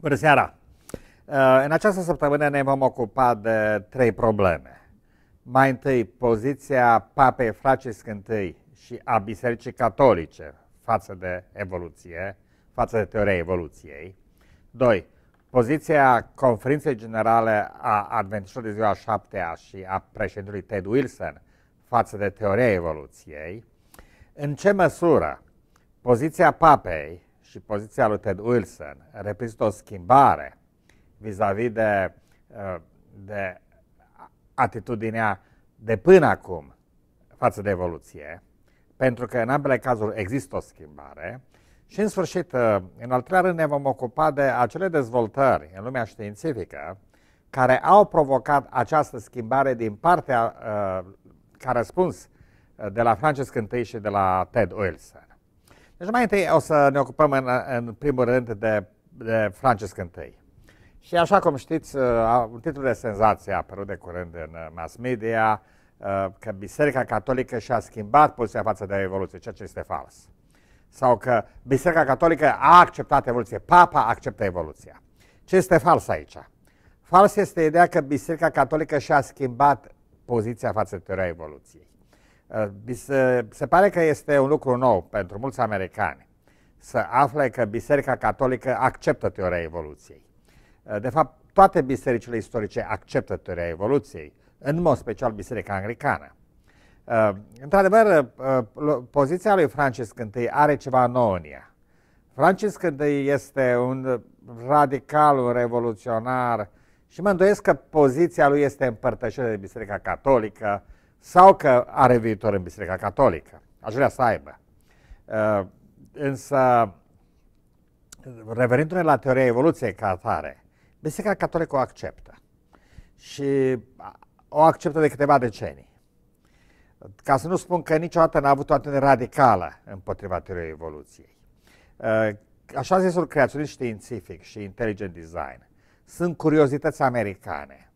Bună seara! Uh, în această săptămână ne vom ocupa de trei probleme. Mai întâi, poziția Papei Francisc I și a Bisericii Catolice față de evoluție, față de teoria evoluției. Doi. Poziția Conferinței Generale a Adventistilor de ziua 7 și a președintelui Ted Wilson față de teoria evoluției. În ce măsură poziția Papei și poziția lui Ted Wilson reprezintă o schimbare vis-a-vis -vis de, uh, de atitudinea de până acum față de evoluție, pentru că în ambele cazuri există o schimbare și, în sfârșit, uh, în al treilea rând ne vom ocupa de acele dezvoltări în lumea științifică care au provocat această schimbare din partea, uh, ca răspuns, de la Francesc I și de la Ted Wilson. Deci mai întâi o să ne ocupăm în, în primul rând de, de Francesc I. Și așa cum știți, uh, un titlu de senzație a apărut de curând în uh, mass media, uh, că Biserica Catolică și-a schimbat poziția față de Evoluție, ceea ce este fals. Sau că Biserica Catolică a acceptat Evoluție, Papa acceptă Evoluția. Ce este fals aici? Fals este ideea că Biserica Catolică și-a schimbat poziția față de teoria Evoluției. Uh, se, se pare că este un lucru nou pentru mulți americani să afle că Biserica Catolică acceptă teoria evoluției. Uh, de fapt, toate bisericile istorice acceptă teoria evoluției, în mod special Biserica Anglicană. Uh, într-adevăr, poziția lui Francis I are ceva nou în ea. Francis I este un radical, un revoluționar și mă îndoiesc că poziția lui este împărtășită de Biserica Catolică, sau că are viitor în Biserica Catolică. Aș vrea să aibă. Uh, însă, reverindu-ne la teoria evoluției ca atare, Biserica Catolică o acceptă. Și o acceptă de câteva decenii. Ca să nu spun că niciodată n-a avut o atitudine radicală împotriva teoriei evoluției. Uh, așa zisul creaționist științific și intelligent design sunt curiozități americane.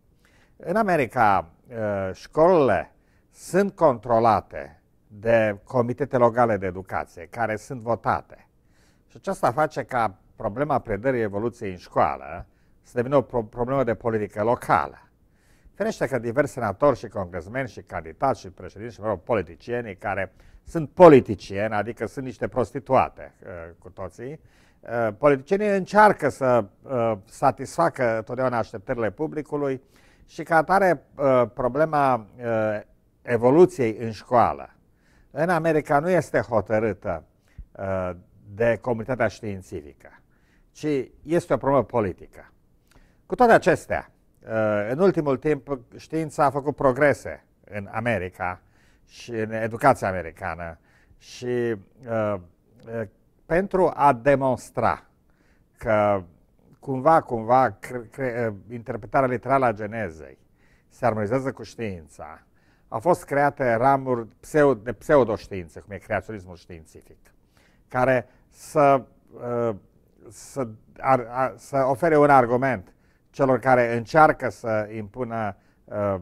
În America, uh, școlile sunt controlate de comitete locale de educație, care sunt votate. Și aceasta face ca problema predării evoluției în școală să devină o problemă de politică locală. Ferește că diversi senatori și congresmeni și candidați și președinți și mă rog, politicienii care sunt politicieni, adică sunt niște prostituate uh, cu toții, uh, politicienii încearcă să uh, satisfacă totdeauna așteptările publicului și ca atare problema evoluției în școală în America nu este hotărâtă uh, de comunitatea științifică, ci este o problemă politică. Cu toate acestea, uh, în ultimul timp știința a făcut progrese în America și în educația americană și uh, pentru a demonstra că cumva, cumva, interpretarea literală a genezei se armonizează cu știința, au fost create ramuri de pseudoștiințe, cum e creaționismul științific, care să, uh, să, ar, ar, să ofere un argument celor care încearcă să impună uh,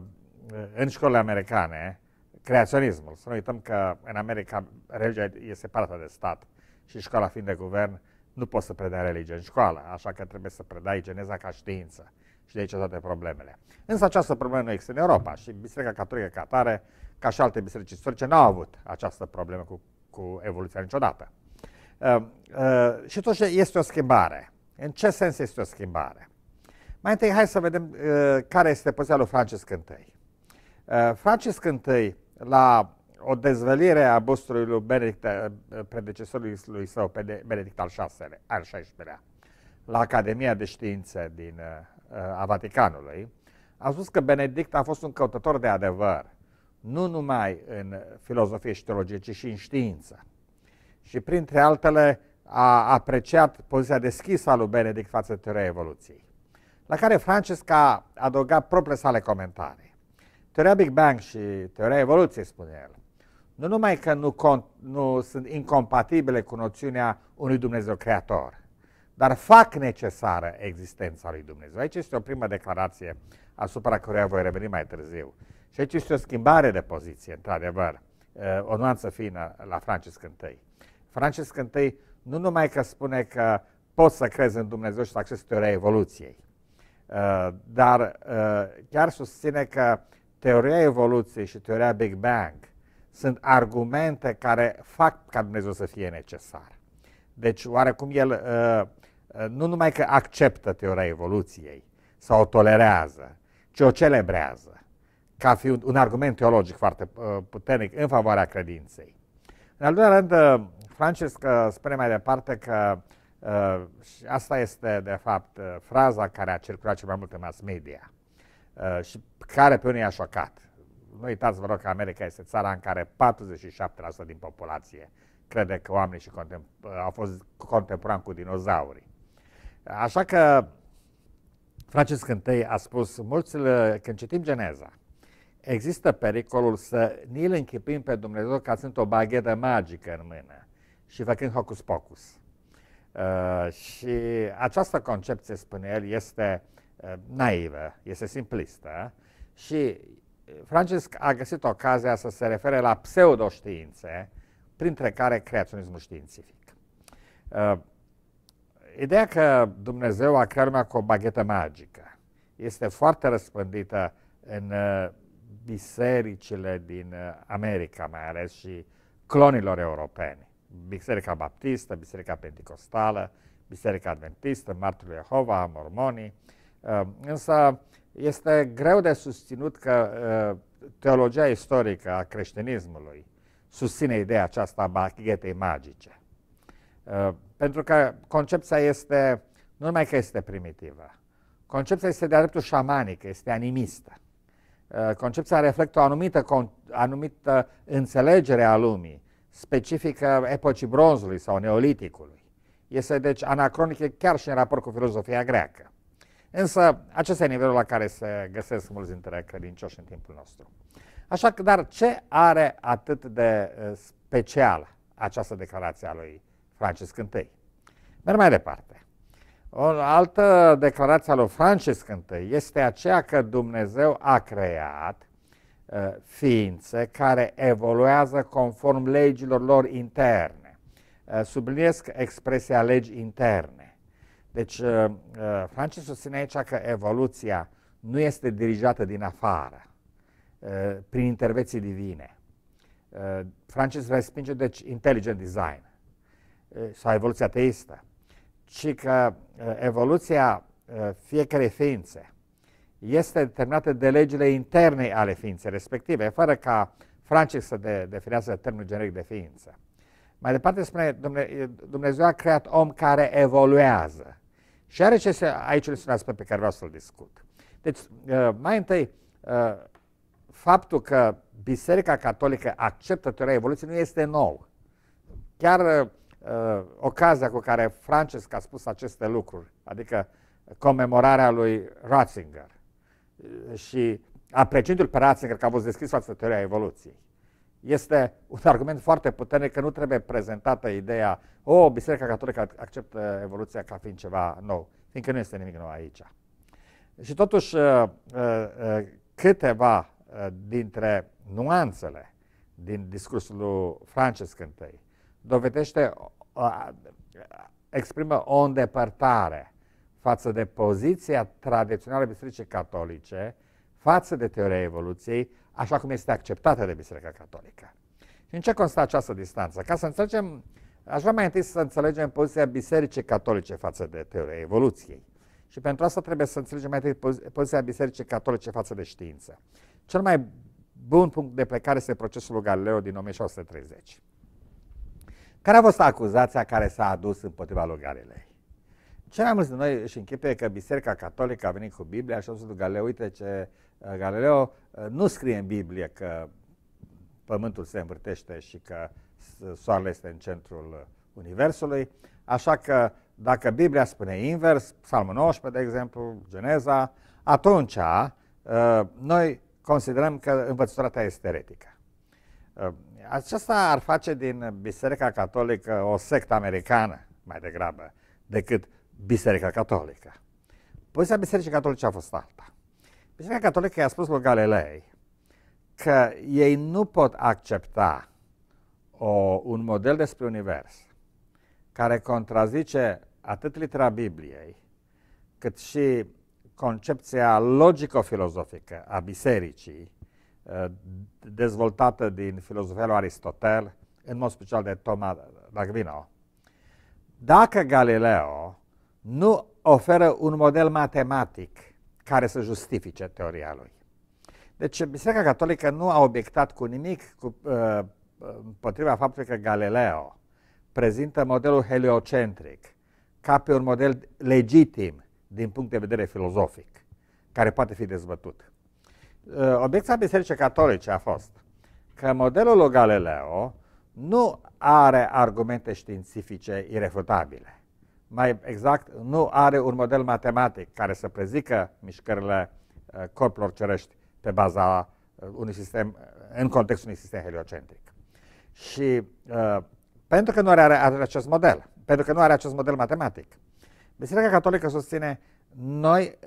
în școlile americane creaționismul. Să nu uităm că în America religia e separată de stat și școala fiind de guvern, nu poți să predai religie în școală, așa că trebuie să predai geneza ca știință. Și de aici toate problemele. Însă această problemă nu există în Europa și Biserica Catolică ca tare, ca și alte biserici istorice, n-au avut această problemă cu, cu evoluția niciodată. Uh, uh, și totuși este o schimbare. În ce sens este o schimbare? Mai întâi, hai să vedem uh, care este poziția lui Francis I. Uh, Francisc I, la o dezvălire a bustului lui Benedict, uh, predecesorului lui său, Benedict al vi al XVI-lea, la Academia de Științe din uh, Uh, a Vaticanului, a spus că Benedict a fost un căutător de adevăr, nu numai în filozofie și teologie, ci și în știință. Și printre altele a apreciat poziția deschisă a lui Benedict față de teoria evoluției, la care Francesca a adăugat propriile sale comentarii. Teoria Big Bang și teoria evoluției, spune el, nu numai că nu, nu sunt incompatibile cu noțiunea unui Dumnezeu creator, dar fac necesară existența lui Dumnezeu. Aici este o primă declarație asupra căreia voi reveni mai târziu. Și aici este o schimbare de poziție, într-adevăr, uh, o nuanță fină la Francis I. Francis I nu numai că spune că poți să crezi în Dumnezeu și să accesi teoria evoluției, uh, dar uh, chiar susține că teoria evoluției și teoria Big Bang sunt argumente care fac ca Dumnezeu să fie necesar. Deci, oarecum el uh, Eh, nu numai că acceptă teoria evoluției sau o tolerează, ci o celebrează ca fiind un argument teologic foarte eh, puternic în favoarea credinței. În al doilea rând, eh, Francesc spune mai departe că și asta este, de fapt, fraza care a circulat cel mai mult în mass media și care pe unii a șocat. Nu uitați, vă rog, că America este țara în care 47% din populație crede că oamenii și contem- au fost contemporani cu dinozaurii. Așa că Francis I a spus, mulți când citim Geneza, există pericolul să ni-l închipim pe Dumnezeu ca sunt o baghetă magică în mână și făcând hocus pocus. Uh, și această concepție, spune el, este uh, naivă, este simplistă și Francisc a găsit ocazia să se refere la pseudoștiințe, printre care creaționismul științific. Uh, Ideea că Dumnezeu a creat lumea cu o baghetă magică este foarte răspândită în uh, bisericile din uh, America, mai ales și clonilor europeni. Biserica Baptistă, Biserica Pentecostală, Biserica Adventistă, Martul Jehova, Mormonii. Uh, însă este greu de susținut că teologia istorică a creștinismului susține ideea aceasta a baghetei magice. Pentru că concepția este, nu numai că este primitivă, concepția este de-a dreptul șamanică, este animistă. Uh, concepția reflectă o anumită, anumită înțelegere a lumii, specifică epocii bronzului sau neoliticului. Este deci anacronică chiar și în raport cu filozofia greacă. Însă acesta e nivelul la care se găsesc mulți dintre credincioși în timpul nostru. Așa că, dar ce are atât de uh, special această declarație a lui Francis I. Merg mai departe. O altă declarație a lui Francis I este aceea că Dumnezeu a creat uh, ființe care evoluează conform legilor lor interne. Uh, subliniez expresia legi interne. Deci uh, uh Francis susține aici că evoluția nu este dirijată din afară, uh, prin intervenții divine. Uh, Francis respinge deci intelligent design sau evoluția teistă, ci că evoluția fiecarei ființe este determinată de legile interne ale ființei respective, fără ca Francis să de, definească termenul generic de ființă. Mai departe spune, Dumnezeu a creat om care evoluează. Și are ce să, aici un aspect pe care vreau să-l discut. Deci, mai întâi, faptul că Biserica Catolică acceptă teoria evoluției nu este nou. Chiar uh, ocazia cu care Francesc a spus aceste lucruri, adică comemorarea lui Ratzinger uh, și apreciindu-l pe Ratzinger că a fost deschis față de teoria evoluției. Este un argument foarte puternic că nu trebuie prezentată ideea o, oh, Biserica Catolică acceptă evoluția ca fiind ceva nou, fiindcă nu este nimic nou aici. Și totuși, uh, uh, câteva dintre nuanțele din discursul lui Francesc I dovedește, exprimă o îndepărtare față de poziția tradițională bisericii catolice, față de teoria evoluției, așa cum este acceptată de Biserica Catolică. Și în ce constă această distanță? Ca să înțelegem, aș vrea mai întâi să înțelegem poziția Bisericii Catolice față de teoria evoluției. Și pentru asta trebuie să înțelegem mai întâi poziția Bisericii Catolice față de știință. Cel mai bun punct de plecare este procesul lui Galileo din 1630. Care a fost acuzația care s-a adus împotriva lui Galilei? Ce am zis noi și închipe că Biserica Catolică a venit cu Biblia și a spus lui Galileo, uite ce uh, Galileo uh, nu scrie în Biblie că pământul se învârtește și că soarele este în centrul uh, Universului, așa că dacă Biblia spune invers, Psalmul 19, de exemplu, Geneza, atunci noi considerăm că învățătura ta este eretică. Aceasta ar face din Biserica Catolică o sectă americană, mai degrabă, decât Biserica Catolică. Poziția Bisericii Catolice a fost alta. Biserica Catolică i-a spus lui Galilei că ei nu pot accepta o, un model despre univers care contrazice atât litera Bibliei, cât și concepția logico-filozofică a bisericii Eh, dezvoltată din filozofia lui Aristotel, în mod special de Toma d'Aquino. Dacă Galileo nu oferă un model matematic care să justifice teoria lui. Deci Biserica Catolică nu a obiectat cu nimic cu, uh, împotriva faptului că Galileo prezintă modelul heliocentric ca pe un model legitim din punct de vedere filozofic, care poate fi dezbătut. Uh, obiecția Bisericii Catolice a fost că modelul Galileo nu are argumente științifice irefutabile. Mai exact, nu are un model matematic care să prezică mișcările uh, corpurilor cerești pe baza uh, unui sistem, în contextul unui sistem heliocentric. Și uh, pentru că nu are, are acest model, pentru că nu are acest model matematic, Biserica Catolică susține noi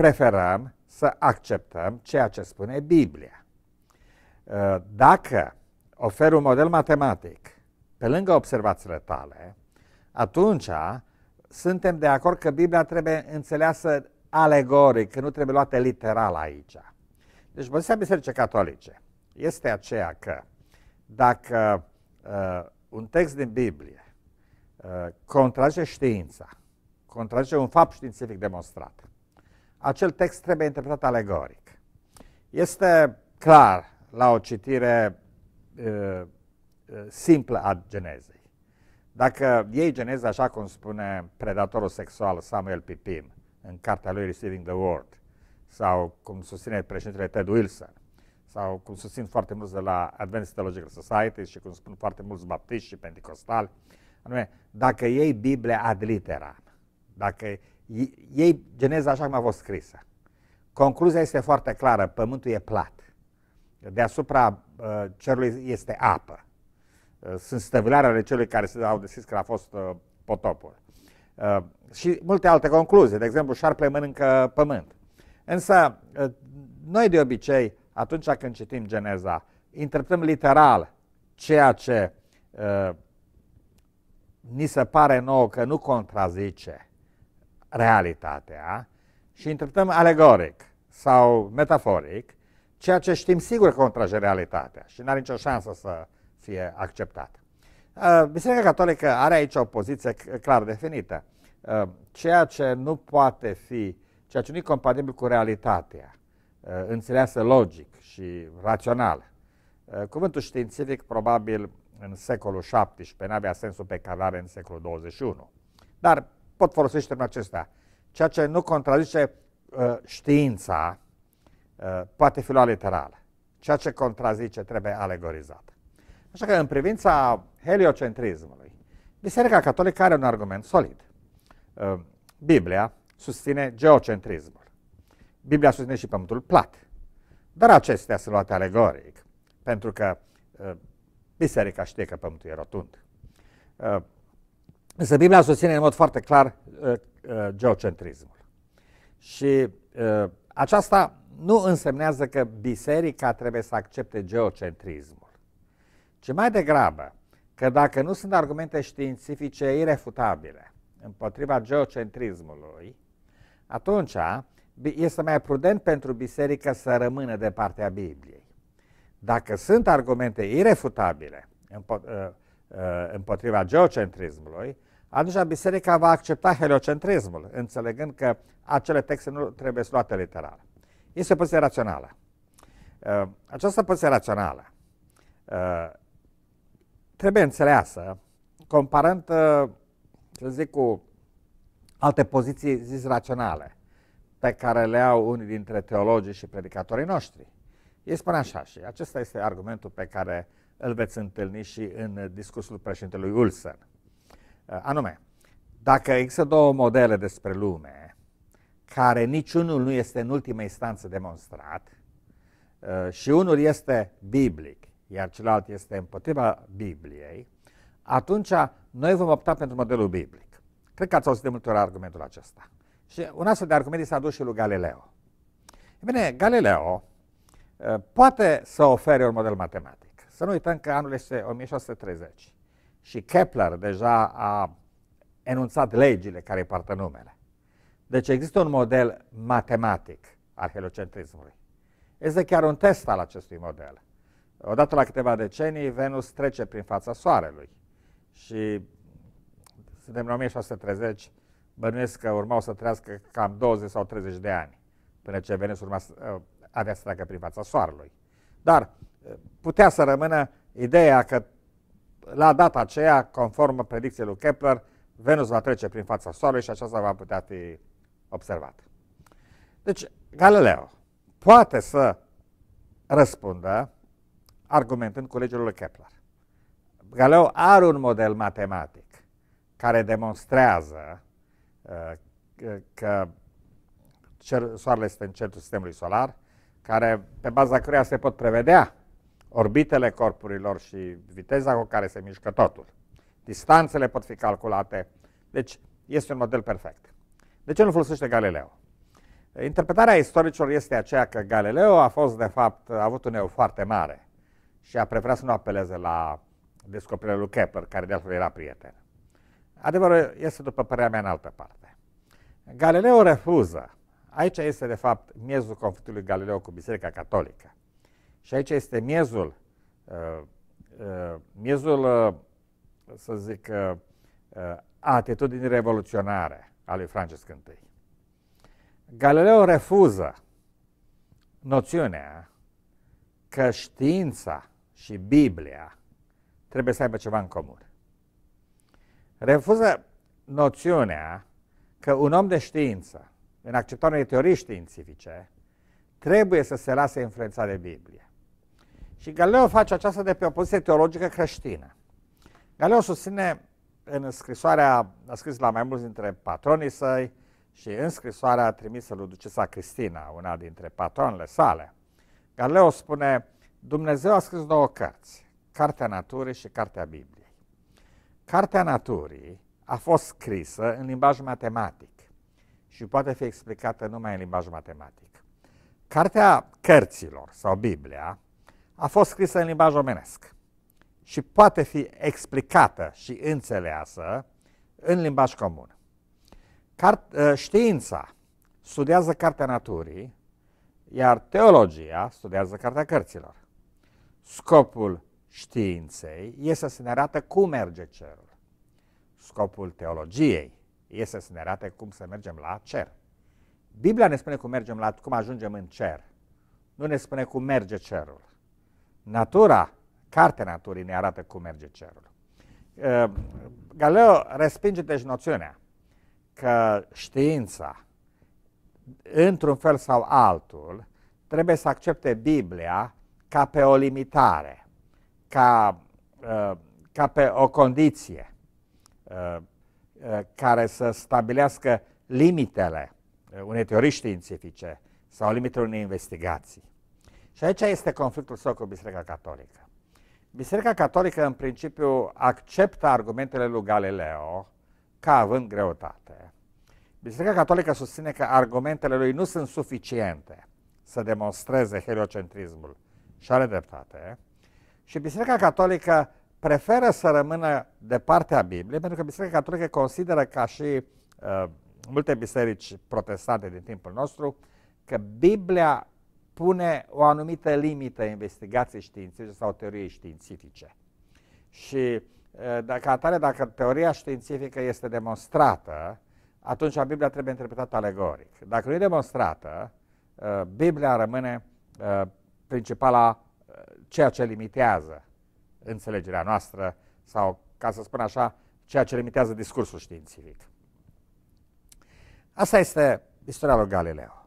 preferăm să acceptăm ceea ce spune Biblia. Uh, dacă oferi un model matematic pe lângă observațiile tale, atunci suntem de acord că Biblia trebuie înțeleasă alegoric, că nu trebuie luată literal aici. Deci poziția Bisericii Catolice este aceea că dacă uh, un text din Biblie uh, contrage știința, contrage un fapt științific demonstrat, acel text trebuie interpretat alegoric. Este clar la o citire uh, uh, simplă a genezei. Dacă iei geneza așa cum spune predatorul sexual Samuel Pipim în cartea lui Receiving the Word, sau cum susține președintele Ted Wilson, sau cum susțin foarte mulți de la Advanced Theological Society și cum spun foarte mulți baptiști și pentecostali, anume, dacă iei Biblia ad litera, dacă ei, geneza așa cum a fost scrisă. Concluzia este foarte clară, pământul e plat. Deasupra uh, cerului este apă. Uh, sunt stăvilare ale celui care au decis că a fost uh, potopul. Uh, și multe alte concluzii, de exemplu, șarpele mănâncă pământ. Însă, uh, noi de obicei, atunci când citim Geneza, interpretăm literal ceea ce uh, ni se pare nou că nu contrazice realitatea și interpretăm alegoric sau metaforic ceea ce știm sigur că contrage realitatea și n-are nicio șansă să fie acceptat. Uh, Biserica Catolică are aici o poziție clar definită. Uh, ceea ce nu poate fi, ceea ce nu e compatibil cu realitatea, uh, înțeleasă logic și rațional. Cuvântul științific probabil în secolul XVII, n-avea sensul pe care are în secolul 21. Dar pot folosi și termenul acesta. Ceea ce nu contrazice uh, știința uh, poate fi luat literal. Ceea ce contrazice trebuie alegorizat. Așa că în privința heliocentrismului, Biserica Catolică are un argument solid. Uh, Biblia susține geocentrismul. Biblia susține și pământul plat. Dar acestea sunt luate alegoric, pentru că uh, biserica știe că pământul e rotund. Uh, Însă Biblia susține în mod foarte clar uh, uh, geocentrismul. Și uh, aceasta nu însemnează că biserica trebuie să accepte geocentrismul, ci mai degrabă că dacă nu sunt argumente științifice irefutabile împotriva geocentrismului, atunci este mai prudent pentru biserică să rămână de partea Bibliei. Dacă sunt argumente irefutabile uh, uh, împotriva geocentrismului, atunci biserica va accepta heliocentrismul, înțelegând că acele texte nu trebuie luate literal. Este o poziție rațională. Uh, această poziție rațională uh, trebuie înțeleasă comparând, să uh, zic, cu alte poziții zis raționale pe care le au unii dintre teologii și predicatorii noștri. Ei spun așa și acesta este argumentul pe care îl veți întâlni și în discursul președintelui Wilson Eh, anume, dacă există două modele despre lume, care niciunul nu este în ultima instanță demonstrat, eh, și unul este biblic, iar celălalt este împotriva Bibliei, atunci noi vom opta pentru modelul biblic. Cred că ați auzit de multe ori argumentul acesta. Și un astfel de argument s-a dus și lui Galileo. E bine, Galileo eh, poate să ofere un model matematic. Să nu uităm că anul este 1630 și Kepler deja a enunțat legile care poartă numele. Deci există un model matematic al heliocentrismului. Este chiar un test al acestui model. Odată la câteva decenii, Venus trece prin fața Soarelui și suntem în 1630, bănuiesc că urmau să trăiască cam 20 sau 30 de ani până ce Venus urma, avea să treacă prin fața Soarelui. Dar putea să rămână ideea că la data aceea, conform predicției lui Kepler, Venus va trece prin fața Soarelui și aceasta va putea fi observată. Deci, Galileo poate să răspundă argumentând cu legile lui Kepler. Galileo are un model matematic care demonstrează uh, că cer, Soarele este în centrul sistemului solar, care, pe baza căruia se pot prevedea orbitele corpurilor și viteza cu care se mișcă totul. Distanțele pot fi calculate. Deci este un model perfect. De ce nu folosește Galileo? Interpretarea istoricilor este aceea că Galileo a fost, de fapt, a avut un eu foarte mare și a preferat să nu apeleze la descoperirea lui Kepler, care de altfel era prieten. Adevărul este, după părerea mea, în altă parte. Galileo refuză. Aici este, de fapt, miezul conflictului Galileo cu Biserica Catolică. Și aici este miezul, uh, uh, miezul, uh, să zic, a atitudini revoluționare a lui Francesc I. Galileo refuză noțiunea că știința și Biblia trebuie să aibă ceva în comun. Refuză noțiunea că un om de știință, în acceptarea unei teorii științifice, trebuie să se lase influențat de Biblie. Și Galileo face aceasta de pe o poziție teologică creștină. Galileo susține în scrisoarea, a scris la mai mulți dintre patronii săi și în scrisoarea trimisă lui Ducesa Cristina, una dintre patronele sale, Galileo spune, Dumnezeu a scris două cărți, Cartea Naturii și Cartea Bibliei. Cartea Naturii a fost scrisă în limbaj matematic și poate fi explicată numai în limbaj matematic. Cartea cărților sau Biblia a fost scrisă în limbaj omenesc și poate fi explicată și înțeleasă în limbaj comun. Cart, ă, știința studiază cartea naturii, iar teologia studiază cartea cărților. Scopul științei este să ne arate cum merge cerul. Scopul teologiei este să ne arate cum să mergem la cer. Biblia ne spune cum mergem la cum ajungem în cer. Nu ne spune cum merge cerul. Natura, cartea naturii ne arată cum merge cerul. Uh, Galileo respinge deci noțiunea că știința, într-un fel sau altul, trebuie să accepte Biblia ca pe o limitare, ca, uh, ca pe o condiție uh, care să stabilească limitele unei teorii științifice sau limitele unei investigații. Și aici este conflictul său cu Biserica Catolică. Biserica Catolică, în principiu, acceptă argumentele lui Galileo ca având greutate. Biserica Catolică susține că argumentele lui nu sunt suficiente să demonstreze heliocentrismul și are dreptate. Și Biserica Catolică preferă să rămână de partea Bibliei, pentru că Biserica Catolică consideră ca și uh, multe biserici protestante din timpul nostru că Biblia pune o anumită limită investigației științifice sau teoriei științifice. Și dacă atare, dacă teoria științifică este demonstrată, atunci Biblia trebuie interpretată alegoric. Dacă nu e demonstrată, Biblia rămâne principala, ceea ce limitează înțelegerea noastră sau, ca să spun așa, ceea ce limitează discursul științific. Asta este istoria lui Galileo.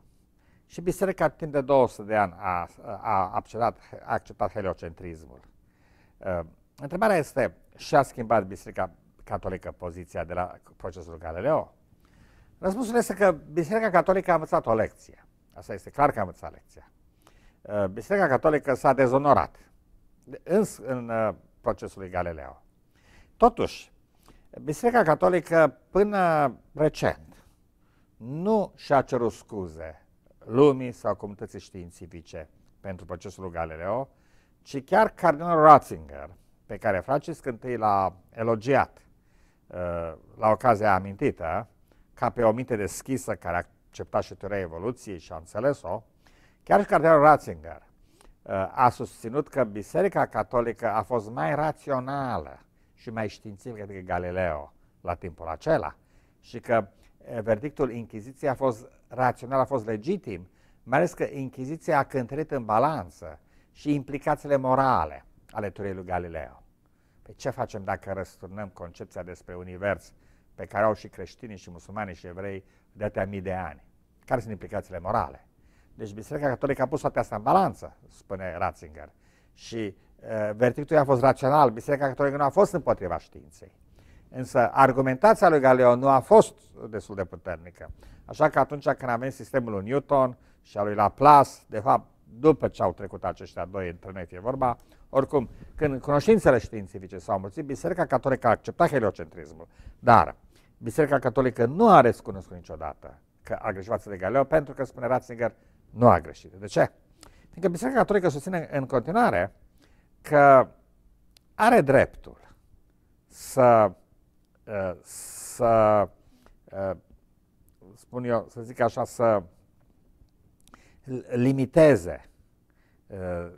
Și biserica timp de 200 de ani a, a, acceptat, a acceptat heliocentrismul. Uh, întrebarea este, și-a schimbat Biserica Catolică poziția de la procesul Galileo? Răspunsul este că Biserica Catolică a învățat o lecție. Asta este clar că a învățat lecția. Uh, Biserica Catolică s-a dezonorat în, în uh, procesul lui Galileo. Totuși, Biserica Catolică până recent nu și-a cerut scuze lumii sau comunității științifice pentru procesul Galileo, ci chiar cardinal Ratzinger, pe care Francis I l-a elogiat uh, la ocazia amintită, ca pe o minte deschisă care a acceptat și teoria evoluției și a înțeles-o, chiar și cardinal Ratzinger uh, a susținut că Biserica Catolică a fost mai rațională și mai științifică decât Galileo la timpul acela și că verdictul Inchiziției a fost rațional a fost legitim, mai ales că Inchiziția a cântărit în balanță și implicațiile morale ale turiei lui Galileo. Pe păi ce facem dacă răsturnăm concepția despre univers pe care au și creștinii și musulmani și evrei de atâtea mii de ani? Care sunt implicațiile morale? Deci Biserica Catolică a pus toate astea în balanță, spune Ratzinger. Și uh, verdictul a fost rațional, Biserica Catolică nu a fost împotriva științei. Însă argumentația lui Galileo nu a fost destul de puternică. Așa că atunci când a venit sistemul lui Newton și al lui Laplace, de fapt, după ce au trecut aceștia doi între noi fie vorba, oricum, când cunoștințele științifice s-au mulțit, Biserica Catolică a acceptat heliocentrismul, dar Biserica Catolică nu a recunoscut niciodată că a greșit față de Galileo, pentru că, spune Ratzinger, nu a greșit. De ce? Pentru că Biserica Catolică susține în continuare că are dreptul să Eh, să, eh, spun eu, să zic așa, să limiteze eh,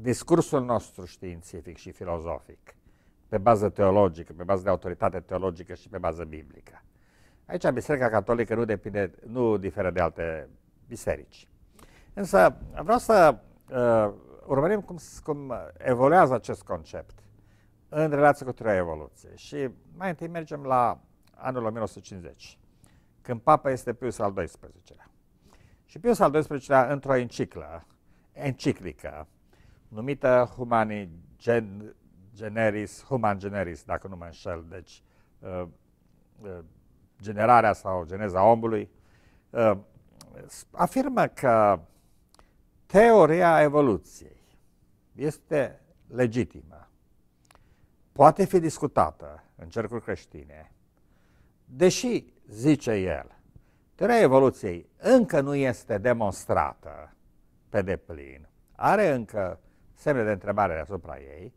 discursul nostru științific și filozofic pe bază teologică, pe bază de autoritate teologică și pe bază biblică. Aici Biserica Catolică nu, depinde, nu diferă de alte biserici. Însă vreau să uh, urmărim cum, cum evoluează acest concept în relație cu teoria evoluției. Și mai întâi mergem la anul 1950, când papa este Pius al XII-lea. Și Pius al XII-lea, într-o enciclă, enciclică, numită Humani Gen Generis, Human Generis, dacă nu mă înșel, deci uh, uh, generarea sau geneza omului, uh, afirmă că teoria evoluției este legitimă poate fi discutată în cercuri creștine, deși, zice el, teoria evoluției încă nu este demonstrată pe deplin, are încă semne de întrebare asupra ei,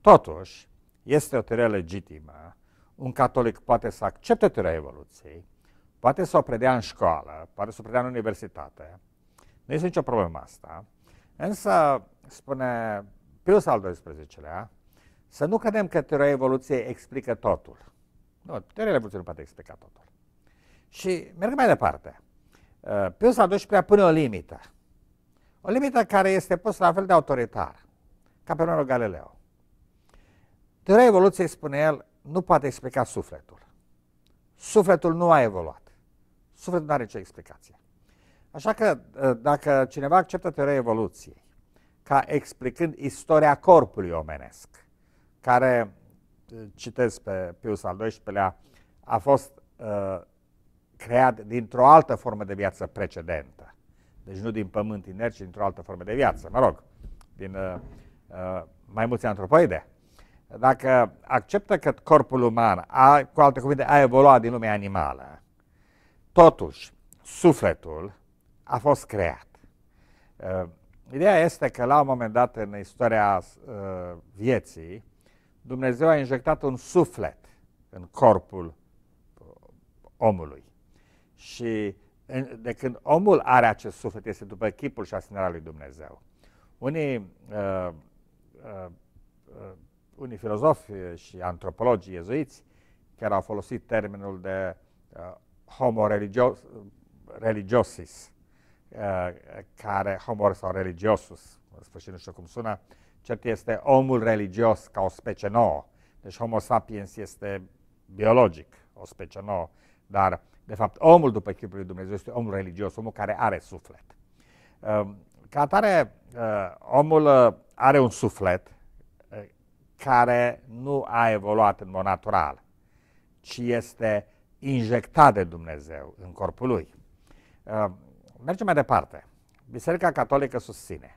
totuși este o teorie legitimă, un catolic poate să accepte teoria evoluției, poate să o predea în școală, poate să o predea în universitate, nu este nicio problemă asta, însă, spune Pius al XII-lea, să nu credem că teoria evoluției explică totul. Nu, teoria evoluției nu poate explica totul. Și merg mai departe. Uh, Pius al xii pune o limită. O limită care este pusă la fel de autoritar, ca pe numărul Galileo. Teoria evoluției, spune el, nu poate explica sufletul. Sufletul nu a evoluat. Sufletul nu are nicio explicație. Așa că uh, dacă cineva acceptă teoria evoluției ca explicând istoria corpului omenesc, care, citesc pe Pius al XII-lea, a fost uh, creat dintr-o altă formă de viață precedentă. Deci nu din pământ inert, ci dintr-o altă formă de viață, mă rog, din uh, uh, mai mulți antropoide. Dacă acceptă că corpul uman, a, cu alte cuvinte, a evoluat din lumea animală, totuși, sufletul a fost creat. Uh, ideea este că la un moment dat în istoria uh, vieții, Dumnezeu a injectat un suflet în corpul omului. Și de când omul are acest suflet, este după chipul și asemenea lui Dumnezeu. Unii, uh, uh, uh, unii filozofi și antropologi iezuiți chiar au folosit termenul de uh, homo religios, religiosis, uh, care, homo sau religiosus, în sfârșit nu știu cum sună, uh, Cert este omul religios ca o specie nouă. Deci Homo sapiens este biologic, o specie nouă. Dar, de fapt, omul după chipul lui Dumnezeu este omul religios, omul care are suflet. Ehm, ca atare, eh, omul eh, are un suflet eh, care nu a evoluat în mod natural, ci este injectat de Dumnezeu în corpul lui. Ehm, mergem mai departe. Biserica Catolică susține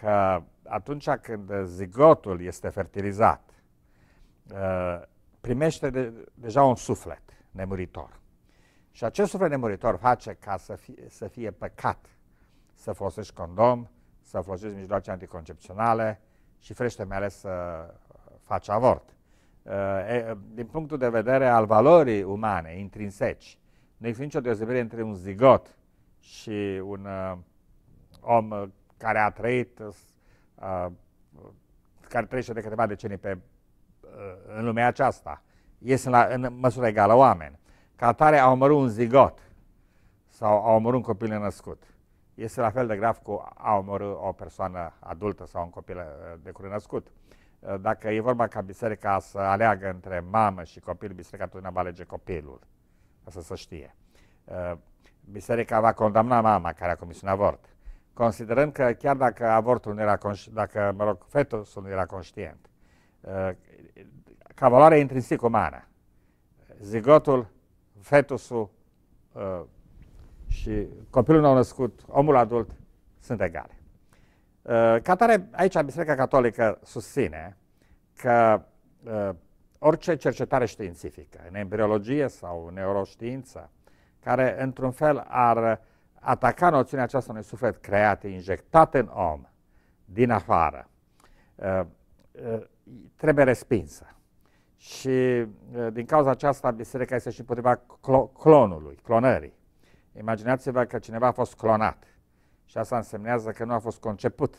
că atunci când zigotul este fertilizat, ă, primește de, deja un suflet nemuritor. Și acest suflet nemuritor face ca să fie, să fie păcat să folosești condom, să folosești mijloace anticoncepționale și frește mai ales să faci avort. Ă, din punctul de vedere al valorii umane, intrinseci, nu există nicio deosebire între un zigot și un ă, om care a trăit, uh, care trece de câteva decenii pe, uh, în lumea aceasta, ei sunt la, în măsură egală oameni. Ca atare au omorât un zigot sau au omorât un copil născut. Este la fel de grav cu a omorâ o persoană adultă sau un copil uh, de curând născut. Uh, dacă e vorba ca biserica să aleagă între mamă și copil, biserica totdeauna va alege copilul. Asta să știe uh, biserica va condamna mama care a comis un avort considerând că chiar dacă avortul nu era dacă, mă rog, fetusul nu era conștient, uh, ca valoare intrinsic umană, zigotul, fetusul uh, și copilul nou născut, omul adult, sunt egale. Uh, ca tare, aici Biserica Catolică susține că orice cercetare științifică, în embriologie sau în neuroștiință, care într-un fel ar ataca noțiunea aceasta unui suflet creat, injectat în om, din afară, uh, uh, trebuie respinsă. Și uh, din cauza aceasta biserica este și împotriva clonului, clonării. Imaginați-vă că cineva a fost clonat și asta însemnează că nu a fost conceput.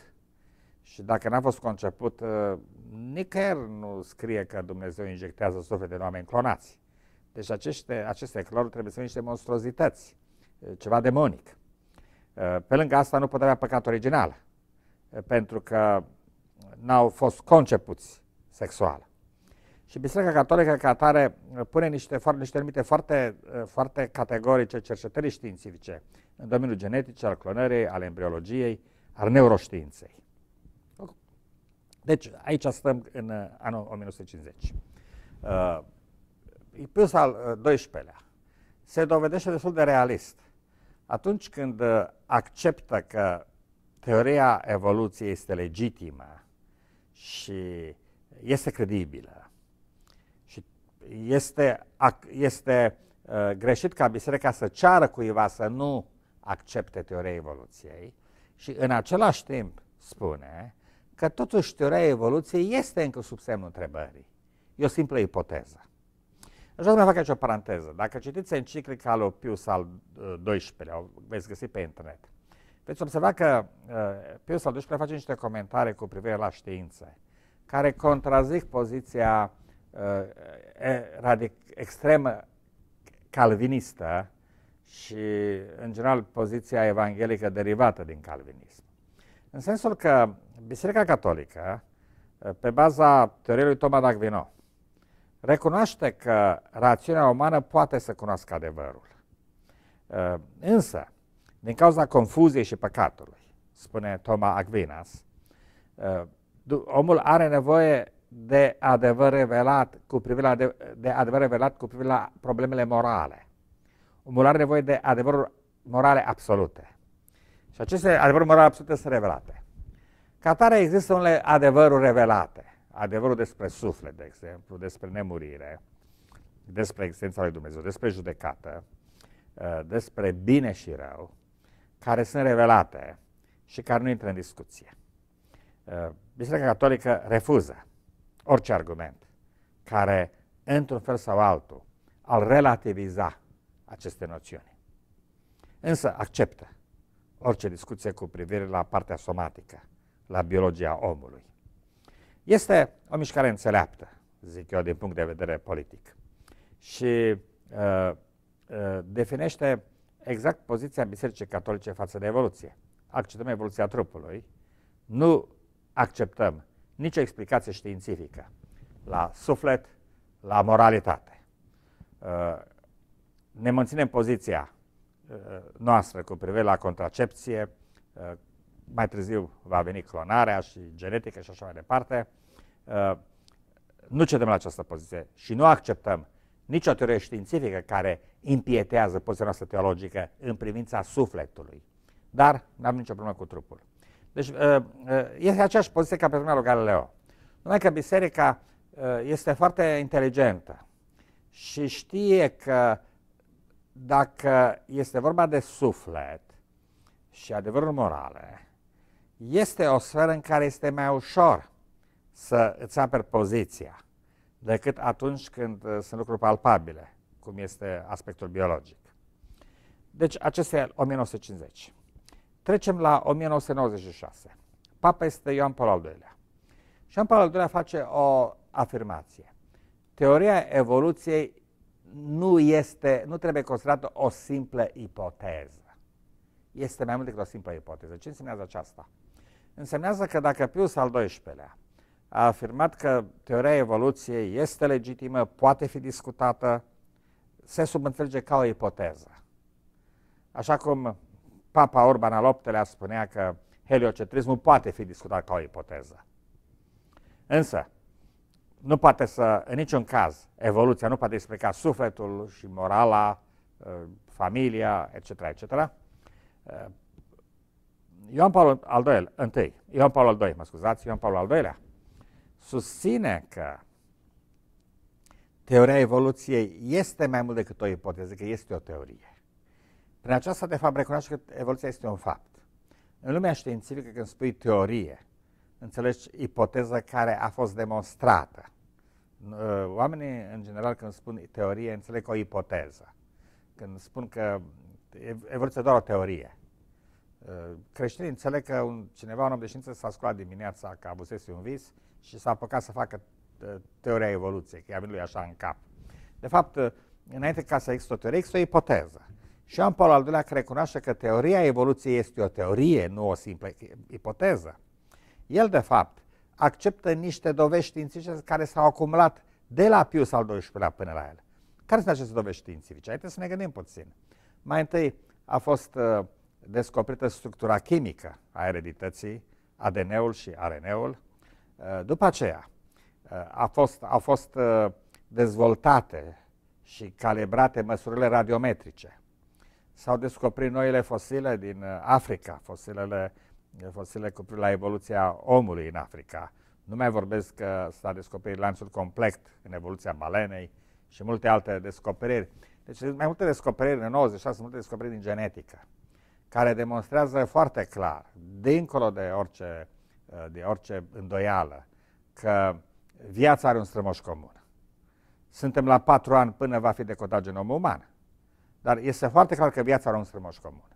Și dacă n-a fost conceput, nicăieri nu scrie că Dumnezeu injectează suflete de oameni clonați. Deci aceste, aceste clonuri trebuie să fie niște monstruozități ceva demonic. Pe lângă asta nu pot avea păcat original, pentru că n-au fost concepuți sexual. Și Biserica Catolică ca atare pune niște, niște limite foarte, foarte categorice cercetării științifice în domeniul genetic, al clonării, al embriologiei, al neuroștiinței. Deci aici stăm în anul 1950. Uh, plus al 12-lea, se dovedește destul de realist atunci când uh, acceptă că teoria evoluției este legitimă și este credibilă și este, este uh, greșit ca biserica să ceară cuiva să nu accepte teoria evoluției și în același timp spune că totuși teoria evoluției este încă sub semnul întrebării. E o simplă ipoteză. Aș vrea să mai fac aici o paranteză. Dacă citiți enciclica lui Pius al XII-lea, uh, o veți găsi pe internet, veți observa că uh, Pius al XII-lea face niște comentarii cu privire la științe, care contrazic poziția uh, radic, extremă calvinistă și, în general, poziția evanghelică derivată din calvinism. În sensul că Biserica Catolică, uh, pe baza teoriei lui Toma d'Aquino, Recunoaște că rațiunea umană poate să cunoască adevărul. Uh, însă, din cauza confuziei și păcatului, spune Toma Aquinas, uh, omul are nevoie de adevăr revelat cu privire la, de, de adevăr revelat cu privire la problemele morale. Omul are nevoie de adevărul morale absolute. Și aceste adevăruri morale absolute sunt revelate. Ca tare există unele adevăruri revelate adevărul despre suflet, de exemplu, despre nemurire, despre existența lui Dumnezeu, despre judecată, uh, despre bine și rău, care sunt revelate și care nu intră în discuție. Uh, Biserica Catolică refuză orice argument care, într-un fel sau altul, al relativiza aceste noțiuni. Însă acceptă orice discuție cu privire la partea somatică, la biologia omului. Este o mișcare înțeleaptă, zic eu, din punct de vedere politic. Și uh, uh, definește exact poziția Bisericii Catolice față de evoluție. Acceptăm evoluția trupului, nu acceptăm nicio explicație științifică la suflet, la moralitate. Uh, ne menținem poziția uh, noastră cu privire la contracepție, uh, mai târziu va veni clonarea și genetică și așa mai departe. Uh, nu cedem la această poziție și nu acceptăm nicio teorie științifică care impietează poziția noastră teologică în privința sufletului. Dar nu am nicio problemă cu trupul. Deci uh, uh, este aceeași poziție ca pe vremea lui Galileo. Numai că biserica este foarte inteligentă și știe că dacă este vorba de suflet și adevărul morale, este o sferă în care este mai ușor să îți aperi poziția decât atunci când uh, sunt lucruri palpabile, cum este aspectul biologic. Deci acesta e 1950. Trecem la 1996. Papa este Ioan Paul al II-lea. Și Ioan Paul al II-lea face o afirmație. Teoria evoluției nu, este, nu trebuie considerată o simplă ipoteză. Este mai mult decât o simplă ipoteză. Ce înseamnă aceasta? însemnează că dacă Pius al XII-lea a afirmat că teoria evoluției este legitimă, poate fi discutată, se subînțelege ca o ipoteză. Așa cum Papa Orban al VIII-lea spunea că heliocentrismul poate fi discutat ca o ipoteză. Însă, nu poate să, în niciun caz, evoluția nu poate explica sufletul și morala, eh, familia, etc., etc. Ioan Paul al doilea, întâi, Ioan Paul al doilea, mă scuzați, Ioan Paul al doilea, susține că teoria evoluției este mai mult decât o ipoteză, că este o teorie. Prin aceasta, de fapt, recunoaște că evoluția este un fapt. În lumea științifică, când spui teorie, înțelegi ipoteză care a fost demonstrată. Ă, oamenii, în general, când spun teorie, înțeleg o ipoteză. Când spun că evoluția doar o teorie, Uh, creștinii înțeleg că un, cineva, un om de știință, s-a sculat dimineața că avusese un vis și s-a apucat să facă uh, teoria evoluției, că i-a venit lui așa în cap. De fapt, uh, înainte ca să există o teorie, există o ipoteză. Și am Paul al doilea care recunoaște că teoria evoluției este o teorie, nu o simplă ipoteză. El, de fapt, acceptă niște dovești științifice care s-au acumulat de la Pius al XII-lea până la el. Care sunt aceste dovești științifice? Haideți să ne gândim puțin. Mai întâi a fost uh, descoperită structura chimică a eredității, ADN-ul și ARN-ul. Uh, după aceea uh, a fost, au fost uh, dezvoltate și calibrate măsurile radiometrice. S-au descoperit noile fosile din Africa, fosilele, fosile cu privire la evoluția omului în Africa. Nu mai vorbesc că s-a descoperit lanțul complet în evoluția malenei și multe alte descoperiri. Deci mai multe descoperiri în 96, multe descoperiri din genetică care demonstrează foarte clar, dincolo de orice, uh, de orice îndoială, că viața are un strămoș comun. Suntem la patru ani până va fi decodat genomul uman. Dar este foarte clar că viața are un strămoș comun.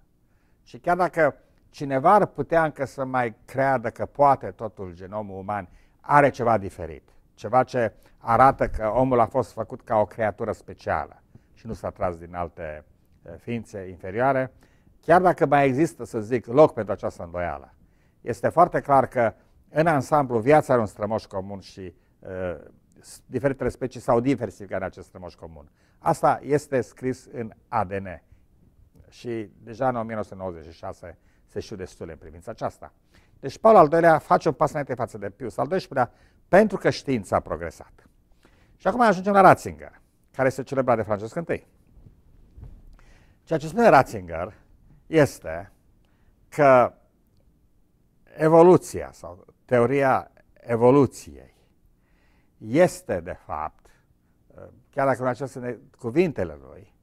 Și chiar dacă cineva ar putea încă să mai creadă că poate totul genomul uman are ceva diferit, ceva ce arată că omul a fost făcut ca o creatură specială și nu s-a tras din alte uh, ființe inferioare, Chiar dacă mai există, să zic, loc pentru această îndoială, este foarte clar că în ansamblu viața are un strămoș comun și uh, diferitele specii s-au diversificat în acest strămoș comun. Asta este scris în ADN și deja în 1996 se știu destule în privința aceasta. Deci Paul al doilea face un pas înainte față de Pius al doilea pentru că știința a progresat. Și acum ajungem la Ratzinger, care este celebrat de Francesc I. Ceea ce spune Ratzinger este că evoluția sau teoria evoluției este de fapt, chiar dacă nu aceste cuvintele lui,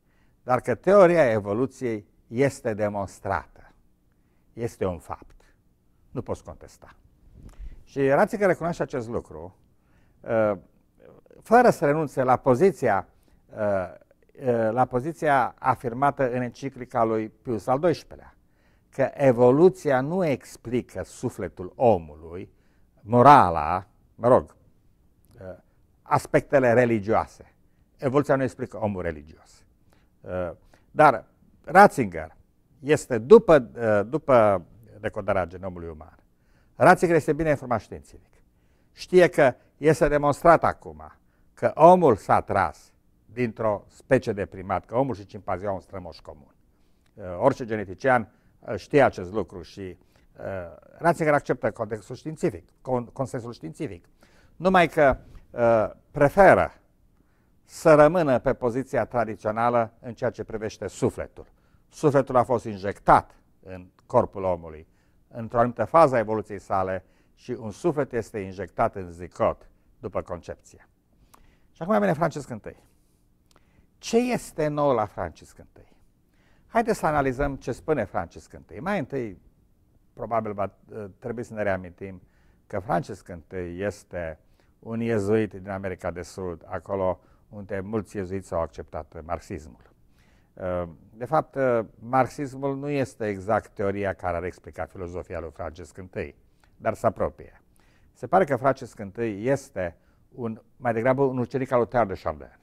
dar că teoria evoluției este demonstrată. Este un fapt. Nu poți contesta. Și Rații care cunoaște acest lucru, uh, fără să renunțe la poziția uh, Eh, la poziția afirmată în enciclica lui Pius al XII-lea, că evoluția nu explică sufletul omului, morala, mă rog, eh, aspectele religioase. Evoluția nu explică omul religios. Eh, dar Ratzinger este după, după decodarea genomului uman. Ratzinger este bine informat științific. Știe că este demonstrat acum că omul s-a tras dintr-o specie de primat, că omul și cimpanzeu au un strămoș comun. Uh, orice genetician uh, știe acest lucru și uh, Ratzinger acceptă contextul științific, consensul științific. Numai că preferă să rămână pe poziția tradițională în ceea ce privește sufletul. Sufletul a fost injectat în corpul omului într-o anumită fază a evoluției sale și un suflet este injectat în zicot, după concepție. Și acum vine Francesc întâi. Ce este nou la Francis I? Haideți să analizăm ce spune Francis I. Mai întâi, probabil va ă, trebui să ne reamintim că Francis I este un iezuit din America de Sud, acolo unde mulți iezuiți au acceptat marxismul. Ă, de fapt, ă, marxismul nu este exact teoria care ar explica filozofia lui Francis I, dar se apropie. Se pare că Francis I este un, mai degrabă un ucenic al lui Teodor de Chardin.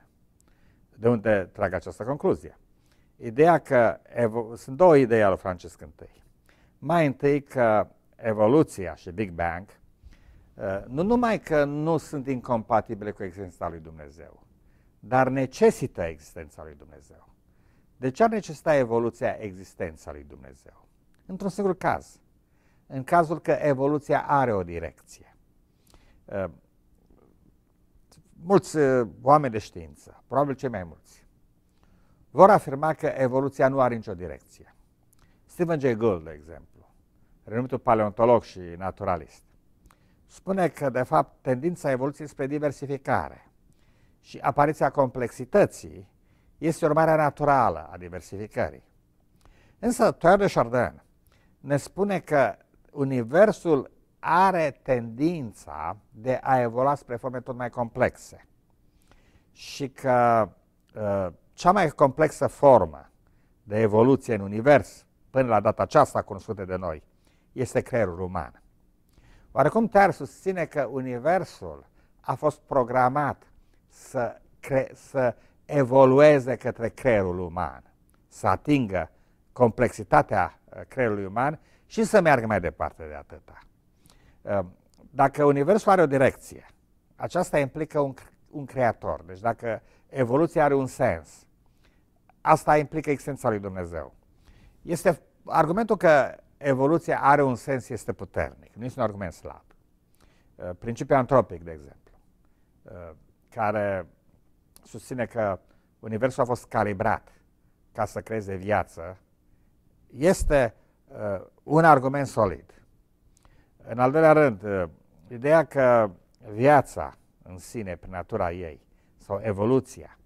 De unde trag această concluzie? Ideea că sunt două idei ale Francesc I. Mai întâi că evoluția și Big Bang ă, nu numai că nu sunt incompatibile cu existența lui Dumnezeu, dar necesită existența lui Dumnezeu. De ce ar necesita evoluția existența lui Dumnezeu? Într-un singur caz. În cazul că evoluția are o direcție. Ă, mulți eh, oameni de știință, probabil cei mai mulți, vor afirma că evoluția nu are nicio direcție. Stephen Jay Gould, de exemplu, renumitul paleontolog și naturalist, spune că, de fapt, tendința evoluției spre diversificare și apariția complexității este urmarea naturală a diversificării. Însă, Thierry de Chardin ne spune că universul are tendința de a evolua spre forme tot mai complexe și că uh, cea mai complexă formă de evoluție în univers, până la data aceasta cunoscută de noi, este creierul uman. Oarecum te-ar susține că universul a fost programat să, cre- să evolueze către creierul uman, să atingă complexitatea ă, creierului uman și să meargă mai departe de atâta. Ehm, dacă Universul are o direcție, aceasta implică un, un creator. Deci dacă evoluția are un sens, asta implică existența lui Dumnezeu. Este argumentul că evoluția are un sens este puternic, nu este un argument slab. Ehm, principiul antropic, de exemplu, ehm, care susține că Universul a fost calibrat ca să creeze viață, este un argument solid. În al doilea rând, uh, ideea că viața în sine, prin natura ei, sau evoluția,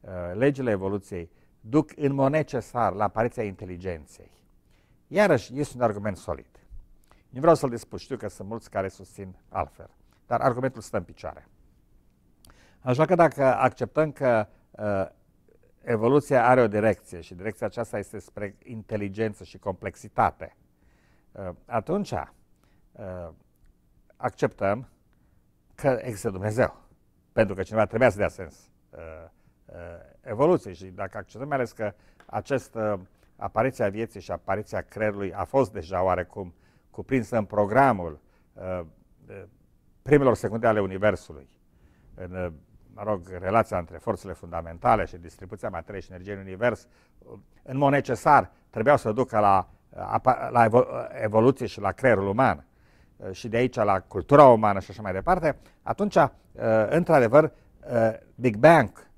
uh, legile evoluției, duc în mod necesar la apariția inteligenței. Iarăși, este un argument solid. Nu vreau să-l dispun, știu că sunt mulți care susțin altfel, dar argumentul stă în picioare. Așa că dacă acceptăm că uh, evoluția are o direcție și direcția aceasta este spre inteligență și complexitate, uh, atunci Uh, acceptăm că există Dumnezeu. Pentru că cineva trebuia să dea sens uh, uh, evoluției și dacă acceptăm mai ales că această apariția vieții și apariția creierului a fost deja oarecum cuprinsă în programul primelor secunde ale Universului, în mă rog, relația între forțele fundamentale și distribuția materiei și energiei în univers, în mod necesar, trebuiau să ducă la, la evoluție și la creierul uman. Eh, și de aici la cultura umană și așa mai departe, atunci, eh, într-adevăr, eh, Big Bang